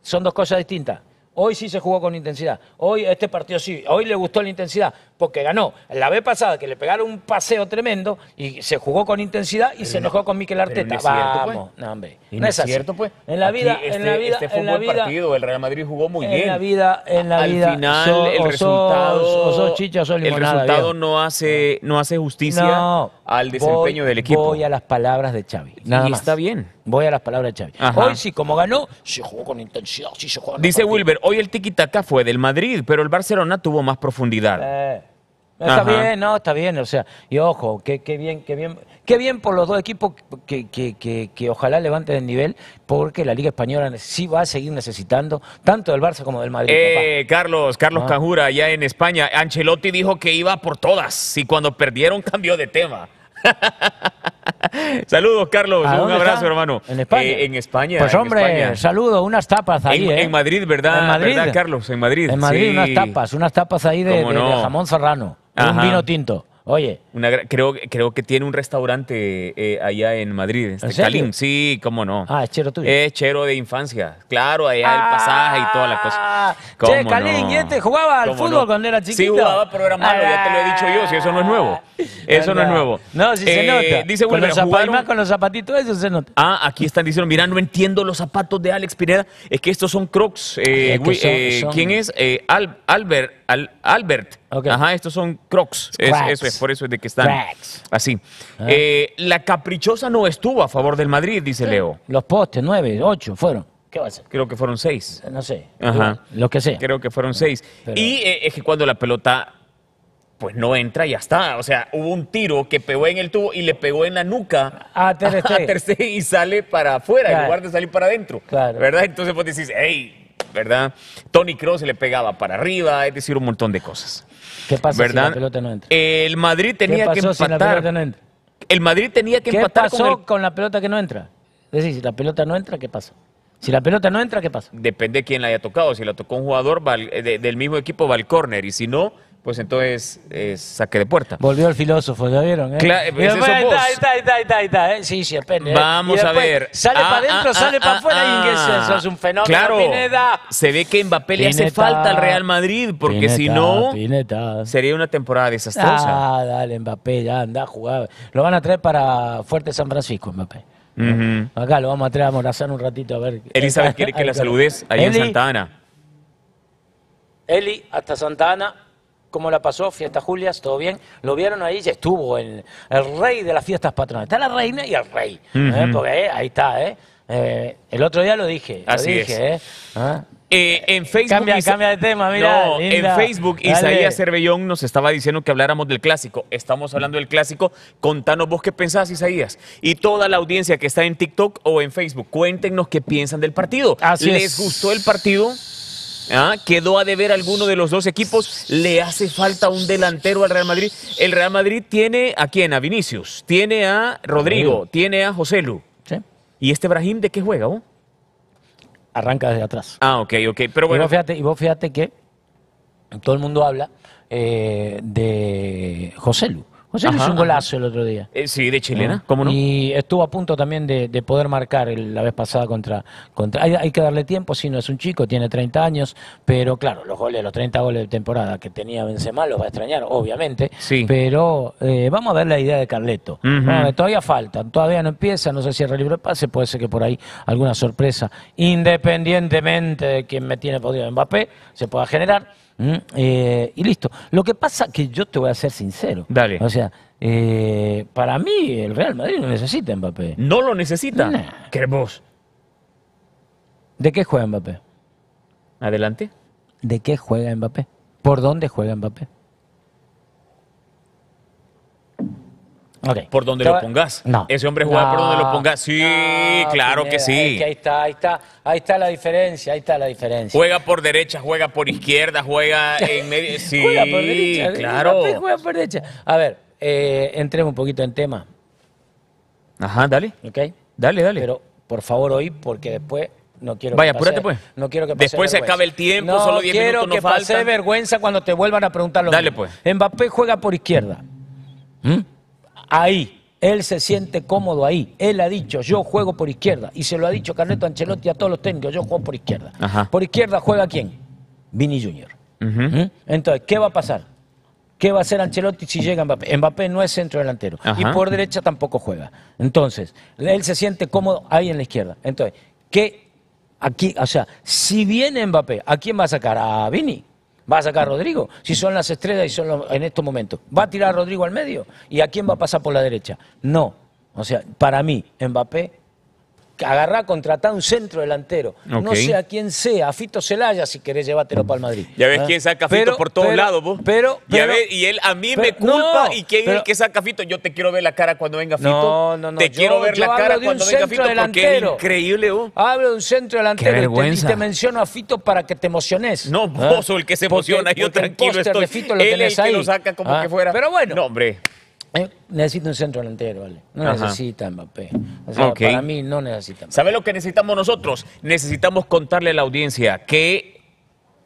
son dos cosas distintas. Hoy sí se jugó con intensidad. Hoy este partido sí. Hoy le gustó la intensidad porque ganó la vez pasada que le pegaron un paseo tremendo y se jugó con intensidad y se enojó con Miquel Arteta. No pues. Vamos, pues. no, hombre. No, es, cierto, pues. En la este- vida, este, en la vida, este fue en buen partido, el Real Madrid jugó muy bien. En la vida, en la Al vida. Al final el resultado, o so chicha, el resultado no hace no hace justicia al desempeño del equipo. Voy a las palabras de Xavi. Nada y está bien. Voy a las palabras de Xavi. Hoy sí, como ganó, se jugó con intensidad, sí se jugó. Dice Wilber, hoy el tiki-taka fue del Madrid, pero el Barcelona tuvo más profundidad. Eh, Está bien, no, está bien. O sea, y ojo, qué bien, qué bien, qué bien por los dos equipos que, que, que, que, ojalá levanten el nivel, porque la Liga Española sí va a seguir necesitando tanto del Barça como del Madrid. Eh, Carlos, Carlos ah. Canjura, allá en España, Ancelotti dijo que iba por todas y cuando perdieron cambió de tema. <laughs> saludos, Carlos. Un abrazo, hermano. En España. Eh, en España pues, hombre, saludos, unas tapas ahí. ¿eh? En, Madrid, ¿verdad? Carlos? En Madrid. En Madrid, unas tapas, unas tapas ahí de, de jamón serrano un vino tinto. Oye, Una creo, creo que tiene un restaurante eh, allá en Madrid, ¿En Calín. Este, sí, cómo no. ah, es chero tuyo. Es chero de infancia. Claro, allá el pasaje y toda la cosa. Ah, che, Calín, ¿y este jugaba al fútbol cuando era chiquito? Sí, jugaba, pero era malo, ya te lo he dicho yo, si eso no es ah, nuevo. Eso no es nuevo. No, si se eh, nota. Dice con los con los zapatitos, se nota. Ah, aquí están diciendo, mira, no entiendo los zapatos de Alex Pineda. Es que estos son crocs. Eh, ah, eh ¿Quién es? Eh, Albert, al, Albert. Ajá, estos son crocs. eso es, por eso es de que están así. Ah. Eh, la caprichosa no estuvo a favor del Madrid, dice Leo. Los postes, nueve, ocho, fueron. ¿Qué va a ser? Creo que fueron seis. No sé. Ajá. Lo que sé, Creo que fueron seis. Y eh, es que cuando la pelota pues no entra y ya está. O sea, hubo un tiro que pegó en el tubo y le pegó en la nuca a Ter, <laughs> y sale para afuera en lugar de salir para adentro. Claro. ¿Verdad? Entonces vos decís, hey, ¿verdad? Tony se le pegaba para arriba, es decir, un montón de cosas. ¿Qué pasa El Madrid tenía que empatar. Si El Madrid tenía que empatar. ¿Qué pasó con, la pelota que no entra? Es decir, si la pelota no entra, ¿qué pasa? Si la pelota no entra, ¿qué pasa? Depende de quién la haya tocado. Si la tocó un jugador eh, del mismo equipo, va al córner. Y si no, pues entonces saqué saque de puerta. Volvió el filósofo, ¿ya vieron? Está, está, está, Sí, sí, depende. Eh. Vamos a ver. Sale para adentro, ah, ah, ah, sale para afuera eso, es un fenómeno. Claro, se ve que Mbappé le hace falta al Real Madrid, porque si no, sería una temporada desastrosa. Ah, dale, Mbappé, ya anda a jugar. Lo van a traer para Fuerte San Francisco, Mbappé. Acá lo vamos a traer a Morazán un ratito a ver. Elizabeth <laughs> quiere que la saludes ahí en Santa Ana. Eli, hasta Santa Ana. ¿Cómo la pasó? Fiesta Julias, ¿todo bien? Lo vieron ahí, ya estuvo el, el rey de las fiestas patronales. Está la reina y el rey. ¿eh? Porque eh, ahí está, ¿eh? ¿eh? El otro día lo dije. Así es. ¿Ah? Eh, en Facebook. Cambia, de tema, No, en Facebook, Isaías Cervellón nos estaba diciendo que habláramos del clásico. Estamos hablando del clásico. Contanos vos qué pensás, Isaías. Y toda la audiencia que está en TikTok o en Facebook, cuéntenos qué piensan del partido. Así ¿Les gustó el partido? ¿Ah? Quedó a deber alguno de los dos equipos. Le hace falta un delantero al Real Madrid. El Real Madrid tiene a quién? A Vinicius. Tiene a Rodrigo. Tiene a José Lu. ¿Sí? ¿Y este Brahim de qué juega? Vos? Arranca desde atrás. Ah, ok, ok. Pero bueno. Y vos fíjate, vos fíjate que todo el mundo habla eh, de José Lu. Yo pues un golazo el otro día. Eh, sí, de chilena, eh, ¿cómo no? Y estuvo a punto también de, poder marcar la vez pasada contra... contra hay, que darle tiempo, si no es un chico, tiene 30 años, pero claro, los goles, los 30 goles de temporada que tenía Benzema los va a extrañar, obviamente. Sí. Pero eh, vamos a ver la idea de Carleto. todavía falta, todavía no empieza, no sé si el libro de pase, puede ser que por ahí alguna sorpresa, independientemente de quién me tiene podido Mbappé, se pueda generar. ¿Mm? Eh, y listo. Lo que pasa que yo te voy a ser sincero. Dale. O sea, eh, para mí el Real Madrid no necesita Mbappé. ¿No lo necesita? Nah. vos? ¿De qué juega Mbappé? Adelante. ¿De qué juega Mbappé? ¿Por dónde juega Mbappé? Por donde lo pongas. Ese hombre juega por donde lo pongas. Sí, claro que sí. ahí está, ahí está, ahí está la diferencia, ahí está la diferencia. Juega por derecha, juega por izquierda, juega en <laughs> medio. Sí, juega por claro. Juega por derecha. A ver, eh, entremos un poquito en tema. Ajá, dale. Ok. Dale, dale. Pero por favor hoy, porque después no quiero Vaya, que pase, apúrate pues. No quiero que pase Después se acabe el tiempo, solo 10 minutos No quiero que pase vergüenza cuando te vuelvan a preguntar lo Dale pues. Mbappé juega por izquierda. ¿Mm? ahí. Él se siente cómodo ahí. Él ha dicho, yo juego por izquierda. Y se lo ha dicho Carneto Ancelotti a todos los técnicos, yo juego por izquierda. ¿Por izquierda juega quién? Vini Junior. ¿Mm? Entonces, ¿qué va a pasar? ¿Qué va a hacer Ancelotti si llega Mbappé? Mbappé no es centro delantero y por derecha tampoco juega. Entonces, él se siente cómodo ahí en la izquierda. Entonces, ¿qué aquí, o sea, si viene Mbappé, ¿a quién va a sacar? A Vini va a sacar a Rodrigo, si son las estrellas y son en estos momentos. ¿Va a tirar a Rodrigo al medio? ¿Y a quién va a pasar por la derecha? No. O sea, para mí, Mbappé agarra contratá un centro delantero. No No a quién sea, a Fito Celaya si querés llevártelo para el Madrid. Ya ves ¿Eh? quién saca Fito por todos lados vos. Pero, ya ves, y él a mí me culpa y quién es el que saca Fito. Yo te quiero ver la cara cuando venga Fito. No, no, no. Te quiero ver la cara cuando venga Fito porque increíble vos. Hablo de un centro delantero Y, te, menciono a Fito para que te emociones. No, ¿Eh? vos el que se emociona, yo tranquilo estoy. él el que lo saca como ¿Ah? que fuera. Pero bueno. No, hombre. Eh, necesito necesita un centro delantero, ¿vale? No necesita Mbappé. para mí no necesita. ¿Sabe lo que necesitamos nosotros? Necesitamos contarle a la audiencia que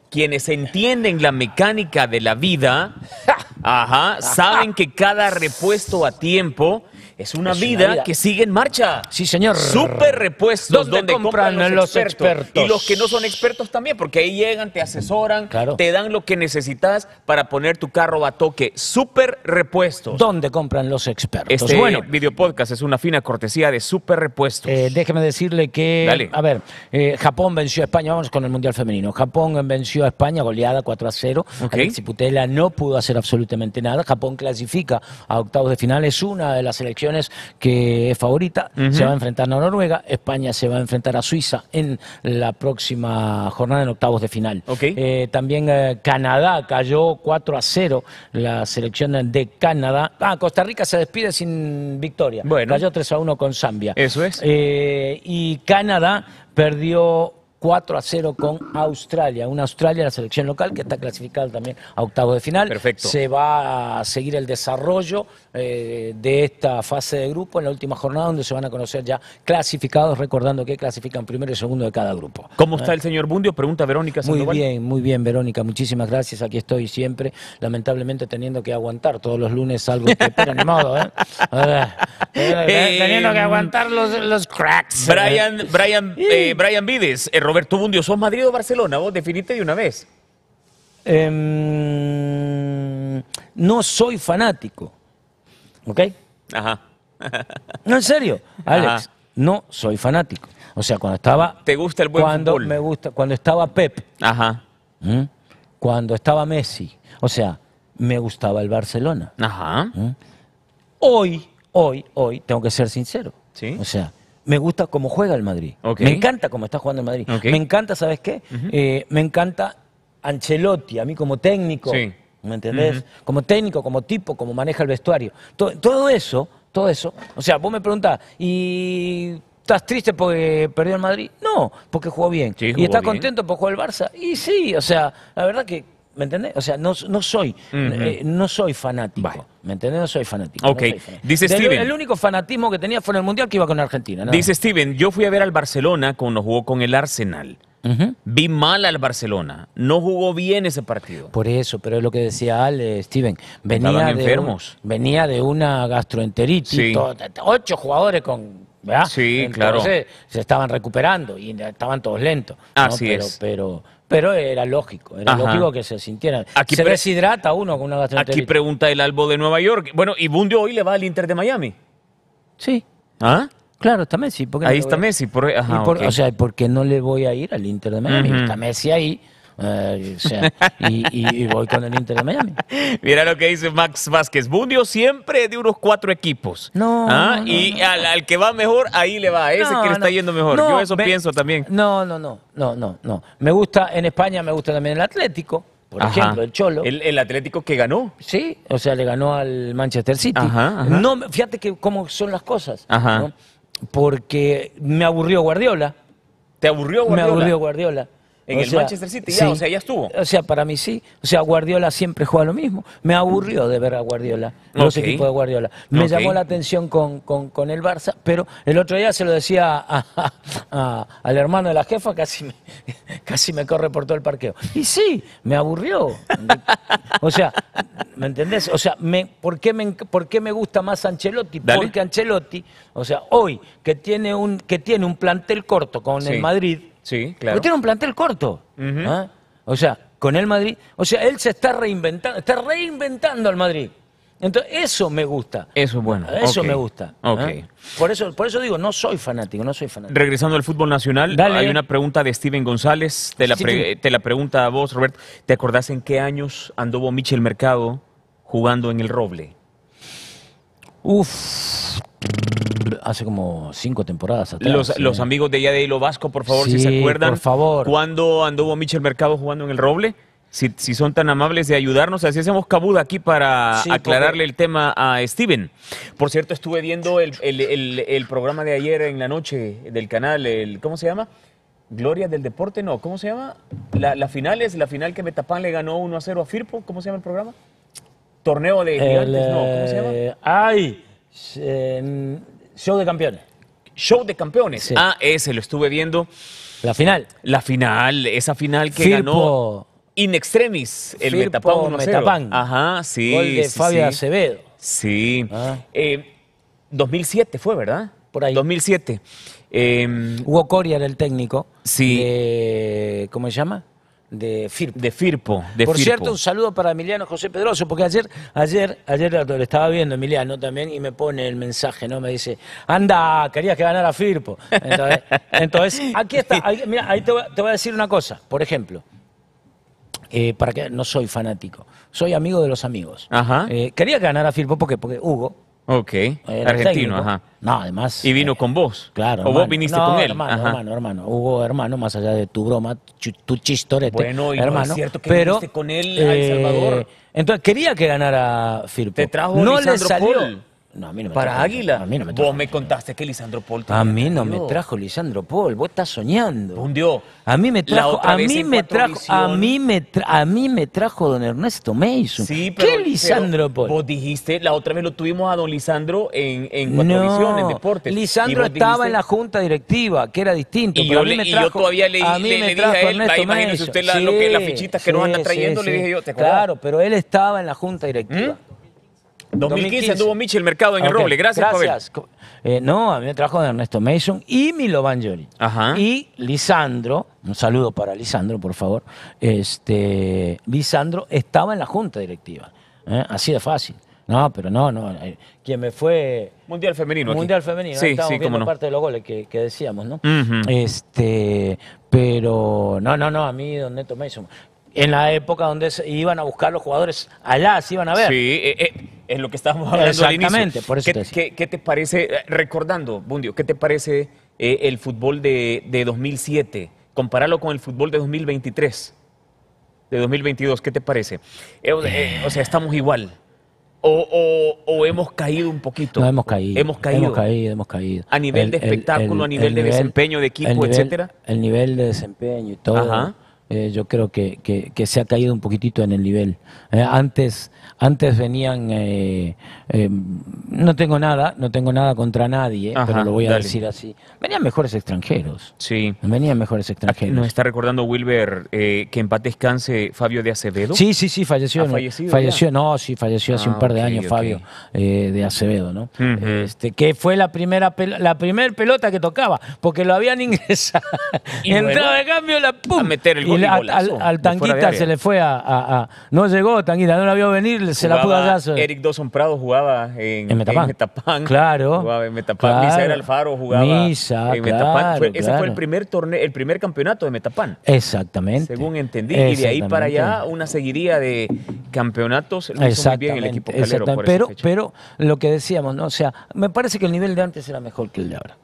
quienes entienden la mecánica de la vida, <laughs> Ajá, saben que cada repuesto a tiempo es una, vida, que sigue en marcha. Sí, señor. Super repuestos donde compran, los, expertos? Y los que no son expertos también, porque ahí llegan, te asesoran, te dan lo que necesitas para poner tu carro a toque. Super repuestos. ¿Dónde compran los expertos? es este bueno, video podcast es una fina cortesía de Super Repuestos. Eh, déjeme decirle que, Dale. a ver, eh, Japón venció a España, vamos con el Mundial Femenino. Japón venció a España, goleada 4 a 0. Okay. Alexi Putela no pudo hacer absolutamente nada. Japón clasifica a octavos de final, es una de las elecciones que es favorita. Se va a enfrentar a Noruega, España se va a enfrentar a Suiza en la próxima jornada en octavos de final. Eh, también eh, Canadá cayó 4 a 0 la selección de Canadá. Ah, Costa Rica se despide sin victoria. Bueno. Cayó 3 a 1 con Zambia. Eso es. Eh, y Canadá perdió 4 a 0 con Australia. Una Australia, la selección local, que está clasificada también a octavos de final. Perfecto. Se va a seguir el desarrollo eh, de esta fase de grupo en la última jornada, donde se van a conocer ya clasificados, recordando que clasifican primero y segundo de cada grupo. ¿Cómo está eh. el señor Bundio? Pregunta Verónica Muy bien, muy bien, Verónica. Muchísimas gracias. Aquí estoy siempre, lamentablemente teniendo que aguantar todos los lunes algo que animado, <laughs> ¿eh? teniendo que aguantar los, cracks. Brian, Brian, eh, Brian Vides, Roberto Mundio, ¿sos Madrid o Barcelona? Vos definiste de una vez. Em, no soy fanático. ¿Ok? Ajá. No, en serio, Alex, no soy fanático. O sea, cuando estaba. ¿Te gusta el buen cuando Me gusta, cuando estaba Pep. Ajá. Cuando estaba Messi. O sea, me gustaba el Barcelona. Ajá. Hoy, hoy, hoy, tengo que ser sincero. Sí. O sea, me gusta cómo juega el Madrid. Me encanta cómo está jugando el Madrid. Me encanta, ¿sabes qué? Eh, me encanta Ancelotti, a mí como técnico. ¿Me entendés? Como técnico, como tipo, como maneja el vestuario. Todo, eso, todo eso. O sea, vos me preguntás, ¿y estás triste porque perdió el Madrid? No, porque jugó bien. ¿Y estás contento porque jugó el Barça? Y sí, o sea, la verdad que ¿Me entendés? O sea, no, soy, eh, no soy fanático. ¿Me entendés? No soy fanático. Ok. Dice Steven. el único fanatismo que tenía fue en el Mundial que iba con Argentina. Dice Steven, yo fui a ver al Barcelona cuando jugó con el Arsenal. Vi mal al Barcelona. No jugó bien ese partido. Por eso, pero es lo que decía Ale, Steven. Venía de, venía de una gastroenteritis. ocho jugadores con. ¿verdad? Sí, Entonces, claro. Se estaban recuperando y estaban todos lentos. Así es. Pero, pero era lógico, era lógico que se sintieran. se deshidrata uno con una gastroenteritis. Aquí pregunta el Albo de Nueva York. Bueno, ¿y Bundio hoy le va al Inter de Miami? Sí. ¿Ah? Claro, está Messi. ahí está Messi. Por... O sea, ¿por qué no le voy a ir al Inter de Miami? Está Messi ahí. Eh, y, voy con el Inter de Miami. <laughs> Mira lo que dice Max Vázquez. Bundio siempre de unos cuatro equipos. No. Ah, y al, que va mejor, ahí le va. A ese que le está yendo mejor. Yo eso pienso también. No, no, no, no, no, no. Me gusta en España, me gusta también el Atlético. Por ejemplo, el Cholo. El, Atlético que ganó. Sí, o sea, le ganó al Manchester City. fíjate que cómo son las cosas. Porque me aburrió Guardiola. ¿Te aburrió Guardiola? Me aburrió Guardiola en el Manchester City, ya, o sea, ya estuvo. O sea, para mí sí. O sea, Guardiola siempre juega lo mismo. Me aburrió de ver a Guardiola, los equipos de Guardiola. Me llamó la atención con, el Barça, pero el otro día se lo decía al hermano de la jefa, casi me, <laughs> casi me corre por todo el parqueo. Y sí, me aburrió. o sea, ¿me entendés? O sea, me, ¿por, qué me, ¿por qué me gusta más Ancelotti? Porque Ancelotti, o sea, hoy que tiene un, que tiene un plantel corto con el Madrid Sí, claro. Pero tiene un plantel corto. ¿ah? O sea, con el Madrid. O sea, él se está reinventando, está reinventando al Madrid. Entonces, eso me gusta. Eso es bueno. Eso me gusta. ¿ah? Ok. Por, eso, por eso digo, no soy fanático, no soy fanático. Regresando al fútbol nacional, hay una pregunta de Steven González. Te la, pregunta a vos, Robert. ¿Te acordás en qué años anduvo Michel Mercado jugando en el Roble? Uf hace como cinco temporadas atrás. Los, amigos de Ya de Vasco, por favor, si se acuerdan. Por favor. anduvo Michel Mercado jugando en el Roble? Si, son tan amables de ayudarnos, así hacemos cabuda aquí para aclararle el tema a Steven. Por cierto, estuve viendo el, programa de ayer en la noche del canal, el, ¿cómo se llama? Gloria del Deporte, no, ¿cómo se llama? La, la final la final que Metapan le ganó 1 a 0 a Firpo, ¿cómo se llama el programa? Torneo de gigantes, no, ¿cómo se llama? Eh, ay, Show de campeones. Show de campeones. Ah, ese lo estuve viendo. La final. La final, esa final que ganó in extremis el Metapan. Ajá, sí. de Fabio Acevedo. Sí. 2007 ah. eh, fue, ¿verdad? Por ahí. 2007. Em, Hugo Coria era el técnico. Sí. ¿Cómo se llama? de Firpo. De Por cierto, un saludo para Emiliano José Pedroso, porque ayer, ayer, ayer lo estaba viendo Emiliano también y me pone el mensaje, ¿no? Me dice, anda, querías que ganara Firpo. Entonces, <laughs> aquí está, <laughs> mira, ahí te voy, a decir una cosa, por ejemplo. Eh, para que no soy fanático, soy amigo de los amigos. Eh, quería que ganara Firpo ¿por qué? porque Hugo, Ok, argentino, ajá. No, además. ¿Y vino eh, con vos? Claro. ¿O vos viniste con él? Hermano, hermano, hermano. Hugo, hermano, más allá de tu broma, tu chistorete. Bueno, y hermano, es cierto que pero, viniste con él a El eh, Salvador. entonces quería que ganara Firpo. Te trajo no le salió. No, a mí no me para trajo, Águila. vos me contaste que Lisandro Paul te A mí no me trajo Lisandro Paul, vos estás soñando. A mí me trajo, a mí me trajo, a mí me, trajo don Ernesto Mason. Sí, pero, ¿Qué Lisandro Pol? Paul? Vos dijiste, la otra vez lo tuvimos a don Lisandro en, en no, en deportes. Lisandro estaba en la junta directiva, que era distinto. Y, yo, todavía le, a mí le, me le dije a él, Ernesto imagínese usted la, sí, que, las fichitas que nos trayendo, le dije yo, Claro, pero él estaba en la junta directiva. ¿Mm? 2015, tuvo Michel Mercado en el Roble. Gracias, Gracias. Eh, no, a mí me trajo de Ernesto Mason y Milo Banjoli. Ajá. Y Lisandro, un saludo para Lisandro, por favor. Este, Lisandro estaba en la junta directiva. ¿eh? Así de fácil. No, pero no, no. Eh, quien me fue. Mundial femenino. Mundial femenino. Sí, viendo no. parte de los goles que, decíamos, ¿no? Este, pero no, no, no. A mí Don Neto Mason. En la época donde iban a buscar los jugadores allá, las, iban a ver. Sí, eh, es lo que estábamos hablando Exactamente, por eso ¿Qué, te qué, qué te parece, eh, recordando, Bundio, qué te parece eh, el fútbol de, de 2007? Compararlo con el fútbol de 2023, de 2022, ¿qué te parece? Eh, o sea, estamos igual. O, o, hemos caído un poquito. No, hemos caído. Hemos caído. Hemos caído, A nivel de espectáculo, a nivel de desempeño de equipo, etcétera. El nivel de desempeño y todo. Ajá. Eh, yo creo que, se ha caído un poquitito en el nivel. Eh, antes, antes venían, eh, no tengo nada, no tengo nada contra nadie, pero lo voy a decir así. Venían mejores extranjeros. Sí. Venían mejores extranjeros. Nos está recordando Wilber que en paz Fabio de Acevedo. Sí, sí, sí, falleció. falleció, no, sí, falleció hace un ah, par de años Fabio de Acevedo, ¿no? este, que fue la primera la primer pelota que tocaba, porque lo habían <laughs> ingresado. Y Entraba de cambio la pum, a meter el gol al, Tanguita se le fue a, No llegó Tanguita, no la vio venir, se la pudo hallar. Eric Dawson Prado jugaba en, Metapán. en Claro. Jugaba en Metapán. Claro. Alfaro jugaba en Metapán. ese fue el primer torneo, el primer campeonato de Metapán. Exactamente. Según entendí. Y de ahí para allá una seguiría de campeonatos. Lo bien el equipo calero pero, pero lo que decíamos, ¿no? O sea, me parece que el nivel de antes era mejor que el de ahora.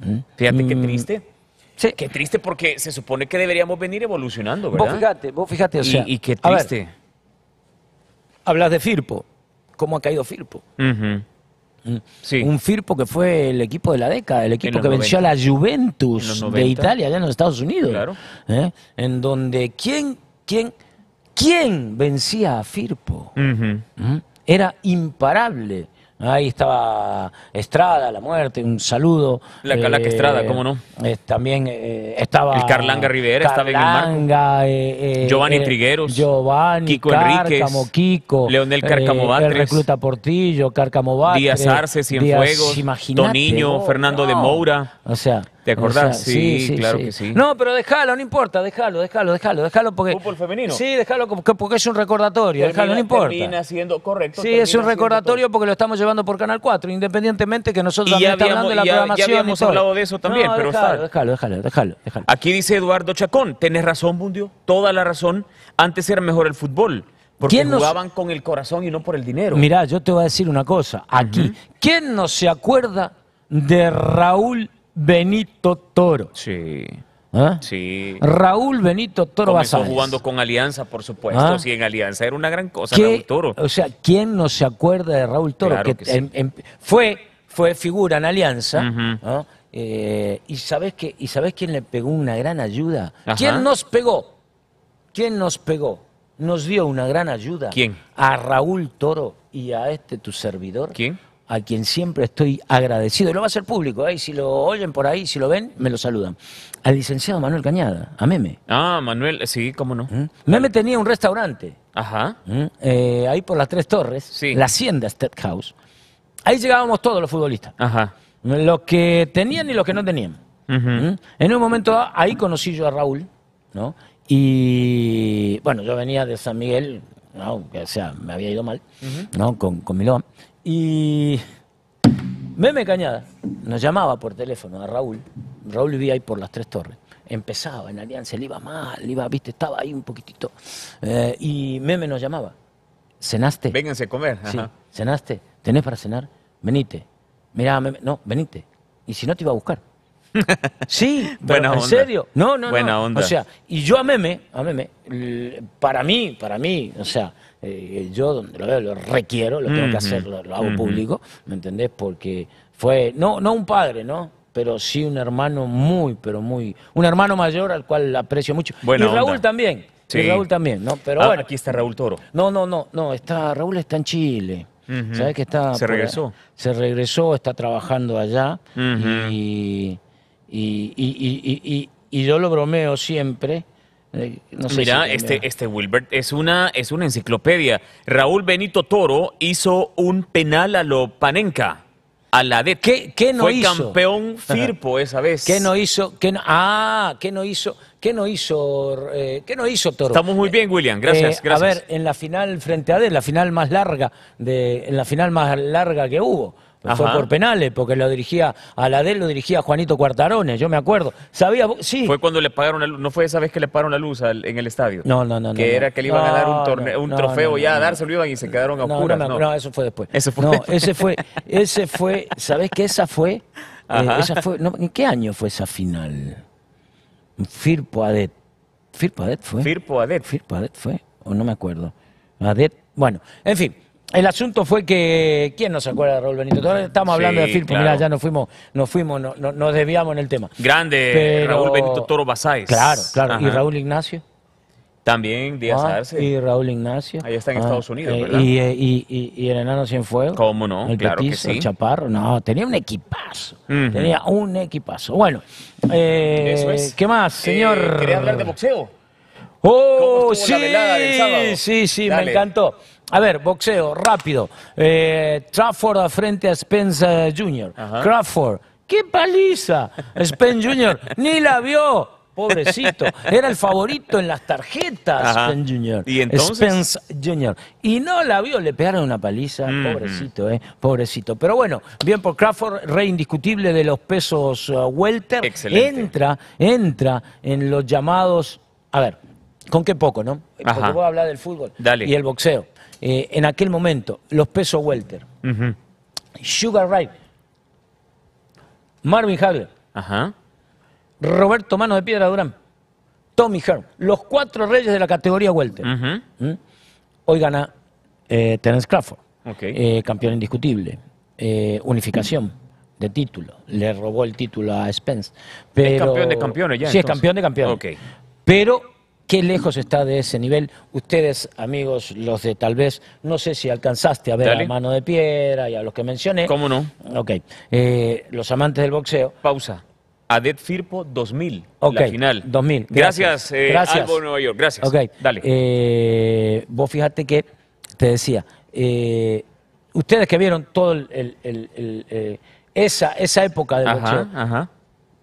¿Mm? Fíjate qué mm, triste Qué triste porque se supone que deberíamos venir evolucionando, ¿verdad? Vos fíjate, vos fíjate, o Y, qué triste. hablas de Firpo, cómo ha caído Firpo. Mm. Un Firpo que fue el equipo de la década, el equipo que venció a la Juventus de Italia, allá en los Estados Unidos. ¿eh? En donde, ¿quién, quién, quién vencía a Firpo? ¿Mm? Era imparable. Ahí estaba Estrada, La Muerte, un saludo. La Calaca eh, Estrada, cómo no. Eh, también eh, estaba... El Carlanga Rivera estaba en el marco. Giovanni Trigueros. Giovanni, Kiko Enrique, Enríquez, Kiko. Leonel Carcamobal, Recluta Portillo, Carcamo, Díaz Arce, Cienfuegos, Toniño, oh, Fernando de Moura. O sea... ¿Te acordás? sí, claro que sí. No, pero déjalo, no importa, déjalo, déjalo, déjalo, déjalo porque... Fútbol femenino. Sí, déjalo porque es un recordatorio, déjalo, no importa. Termina siendo correcto. Sí, es un recordatorio porque lo estamos llevando por Canal 4, independientemente que nosotros también hablando de la programación. Ya habíamos hablado de eso también, pero déjalo, déjalo, déjalo, déjalo, Aquí dice Eduardo Chacón, tenés razón, Mundio, toda la razón, antes era mejor el fútbol. Porque jugaban con el corazón y no por el dinero. Mirá, yo te voy a decir una cosa, aquí, ¿quién no se acuerda de Raúl Benito Toro. Sí. ¿Ah? Sí. Raúl Benito Toro Comenzó jugando con Alianza, por supuesto. ¿Ah? Sí, en Alianza era una gran cosa, Raúl Toro. O sea, ¿quién no se acuerda de Raúl Toro? que, fue, fue figura en Alianza. Eh, ¿y, sabes ¿Y sabes quién le pegó una gran ayuda? ¿Quién nos pegó? ¿Quién nos pegó? Nos dio una gran ayuda. ¿Quién? A Raúl Toro y a este tu servidor. ¿Quién? a quien siempre estoy agradecido, y lo va a hacer público, ahí ¿eh? si lo oyen por ahí, si lo ven, me lo saludan, al licenciado Manuel Cañada, a Meme. Ah, Manuel, eh, sí, cómo no. ¿Mm? Meme tenía un restaurante, Ajá. ¿Mm? Eh, ahí por las Tres Torres, la Hacienda House. Ahí llegábamos todos los futbolistas, Ajá. los que tenían y los que no tenían. ¿Mm? En un momento ahí conocí yo a Raúl, ¿no? Y bueno, yo venía de San Miguel, ¿no? o sea, me había ido mal, ¿no? Con, con Milón. Y Meme Cañada nos llamaba por teléfono a Raúl. Raúl vivía ahí por las Tres Torres. Empezaba en Alianza, le iba mal, le iba, viste, estaba ahí un poquitito. Eh, y Meme nos llamaba. ¿Cenaste? Vénganse a comer. ¿Cenaste? ¿Tenés para cenar? Venite. Mirá, Meme, no, venite. Y si no, te iba a buscar. <laughs> sí, pero en serio. No, no, Buena no. Onda. O sea, y yo a Meme, a Meme, para mí, para mí, o sea, eh, eh, yo donde lo veo lo requiero, lo tengo que hacer, lo, hago público, ¿me entendés? Porque fue, no, no un padre, ¿no? Pero sí un hermano muy, pero muy, un hermano mayor al cual aprecio mucho. y Raúl también. Y Raúl también, ¿no? Pero ah, bueno. Aquí está Raúl Toro. No, no, no, no, está, Raúl está en Chile. ¿Sabes que está? Se regresó. se regresó, está trabajando allá. y, y, y, y, yo lo bromeo siempre eh, Mira, este, este Wilbert es una, enciclopedia. Raúl Benito Toro hizo un penal a lo Panenka. A la de ¿Qué, no Fue campeón Firpo esa vez. ¿Qué no hizo? ¿Qué ah, ¿qué no hizo? Eh, ¿Qué no hizo? Toro? Estamos muy bien, William. Gracias, eh, A ver, en la final frente a D, la final más larga de, en la final más larga que hubo fue por penales, porque lo dirigía, a la de lo dirigía Juanito Cuartarones, yo me acuerdo. Sabía, sí. Fue cuando le pagaron la luz, no fue esa vez que le pararon la luz en el estadio. No, no, no. Que era que le iban a dar un, torneo, un trofeo ya a lo iban y se quedaron a oscuras. No, no, eso fue después. Eso fue. No, ese fue, ese fue, ¿sabés qué? Esa fue, eh, esa fue, ¿en qué año fue esa final? Firpo Adet. Firpo Adet fue. Firpo Adet. Firpo Adet fue, o no me acuerdo. Adet, bueno, en fin. El asunto fue que, ¿quién no se acuerda de Raúl Benito? Toro? estamos hablando de Firpo, pues mira mirá, ya nos fuimos, nos fuimos, no, nos desviamos en el tema. Grande Raúl Benito Toro Basáez. Claro, claro. ¿Y Raúl Ignacio? También Díaz Arce. Ah, y Raúl Ignacio. Ahí está en ah, Estados Unidos, eh, ¿verdad? Eh, y, y, y, el enano fuego? ¿Cómo no? El claro que sí. el chaparro. No, tenía un equipazo. Tenía un equipazo. Bueno, eh, ¿qué más, señor? ¿Quería hablar de boxeo? ¡Oh, sí! Sí, sí, me encantó. A ver, boxeo, rápido. Eh, Trafford a frente a Spence Jr. Crawford, ¡qué paliza! Spence Jr. ni la vio. Pobrecito, era el favorito en las tarjetas, Spence Jr. ¿Y entonces? Spence Jr. Y no la vio, le pegaron una paliza, pobrecito, eh, pobrecito. Pero bueno, bien por Crawford, rey indiscutible de los pesos uh, welter. Entra, entra en los llamados, a ver, con qué poco, ¿no? Porque voy a hablar del fútbol y el boxeo. Eh, en aquel momento, los pesos welter, Sugar Ray, Marvin Hagler, Roberto Manos de Piedra Durán, Tommy Hearn, los cuatro reyes de la categoría welter. ¿Mm? Hoy gana eh, Terence Crawford, eh, campeón indiscutible, unificación de título, le robó el título a Spence. es campeón de campeones ya. Sí, es campeón de campeones. Pero qué lejos está de ese nivel. Ustedes, amigos, los de tal vez, no sé si alcanzaste a ver la a Mano de Piedra y a los que mencioné. ¿Cómo no? Ok. Eh, los amantes del boxeo. Pausa. Adet Firpo 2000, Ok. la final. 2000. Gracias, gracias. Eh, gracias. Dale. Eh, vos fíjate que, te decía, ustedes que vieron todo el, esa, época de boxeo,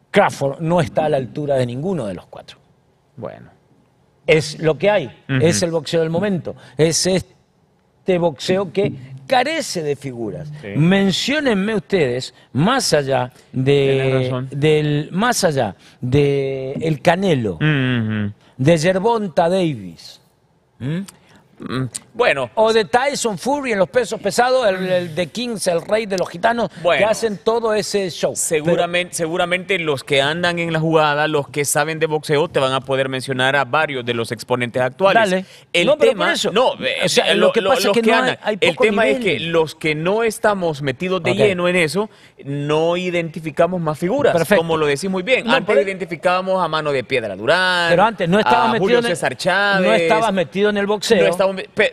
Crawford no está a la altura de ninguno de los cuatro. Bueno es lo que hay, es el boxeo del momento, es este boxeo que carece de figuras. Menciónenme ustedes, más allá de, del, más allá de el Canelo, de Gervonta Davis, Mm, bueno. O de Tyson Fury en los pesos pesados, el, de Kings, el rey de los gitanos, que hacen todo ese show. Seguramente, seguramente los que andan en la jugada, los que saben de boxeo, te van a poder mencionar a varios de los exponentes actuales. El tema, no, o lo, que pasa es que, El tema es que los que no estamos metidos de lleno en eso, no identificamos más figuras, como lo decís muy bien. antes e- identificábamos a Mano de Piedra Durán, pero antes no estaba a metido Julio César Chávez. No estabas metido en el boxeo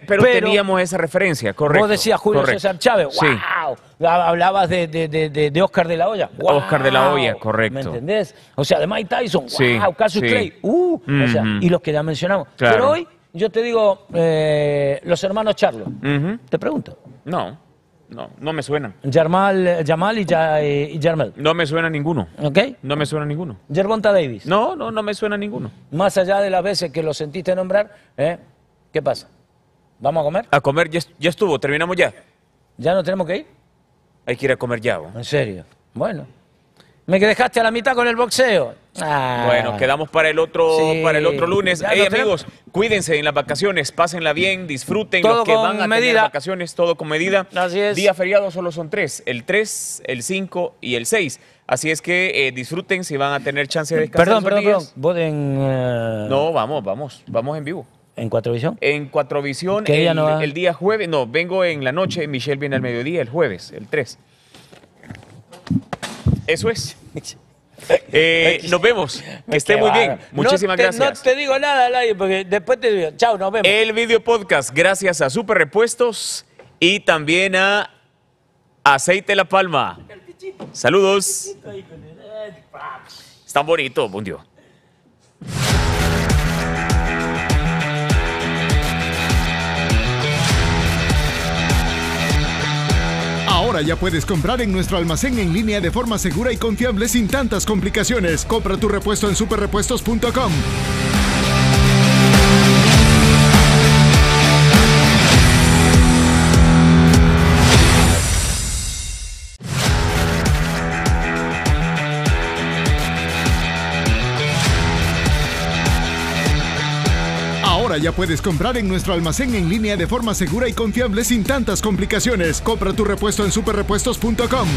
pero, teníamos esa referencia, correcto. Vos decías Julio César Chávez, wow. Hablabas de, de, de, Oscar de la Hoya. Oscar de la Hoya, correcto. ¿Me entendés? O sea, de Mike Tyson, wow, Casus Clay, uh, o sea, y los que ya mencionamos. Pero hoy yo te digo, eh, los hermanos Charlo, te pregunto. No. No, no me suena Jamal eh, Yamal y, ya, eh, No me suena ninguno. ¿Ok? No me suena ninguno. Yerbonta Davis. No, no, no me suena ninguno. Más allá de las veces que lo sentiste nombrar, ¿qué pasa? ¿Vamos a comer? A comer, ya, estuvo, terminamos ya. ¿Ya no tenemos que ir? Hay que ir a comer ya. ¿En serio? Bueno. Me dejaste a la mitad con el boxeo. Ah. Bueno, quedamos para el otro, para el otro lunes. Hey, amigos, cuídense en las vacaciones, pásenla bien, disfruten todo los que van a medida. tener vacaciones, todo con medida. Así es. Día feriado solo son tres, el 3, el 5 y el 6. Así es que eh, disfruten si van a tener chance de descansar. Perdón, perdón, perdón. Eh, no, vamos, vamos, vamos en vivo. ¿En Cuatrovisión? En Cuatrovisión. ¿Qué el, día jueves. No, vengo en la noche. Michelle viene al mediodía, el jueves, el 3. Eso es. <laughs> Eh, nos vemos. Que esté muy bien. Muchísimas gracias. No te digo nada, Lai, porque después te digo, chao, nos vemos. El video podcast, gracias a Super Repuestos y también a Aceite La Palma. Saludos. Están bonitos, buen día. ya puedes comprar en nuestro almacén en línea de forma segura y confiable sin tantas complicaciones. Compra tu repuesto en superrepuestos.com. ya puedes comprar en nuestro almacén en línea de forma segura y confiable sin tantas complicaciones. Compra tu repuesto en superrepuestos.com.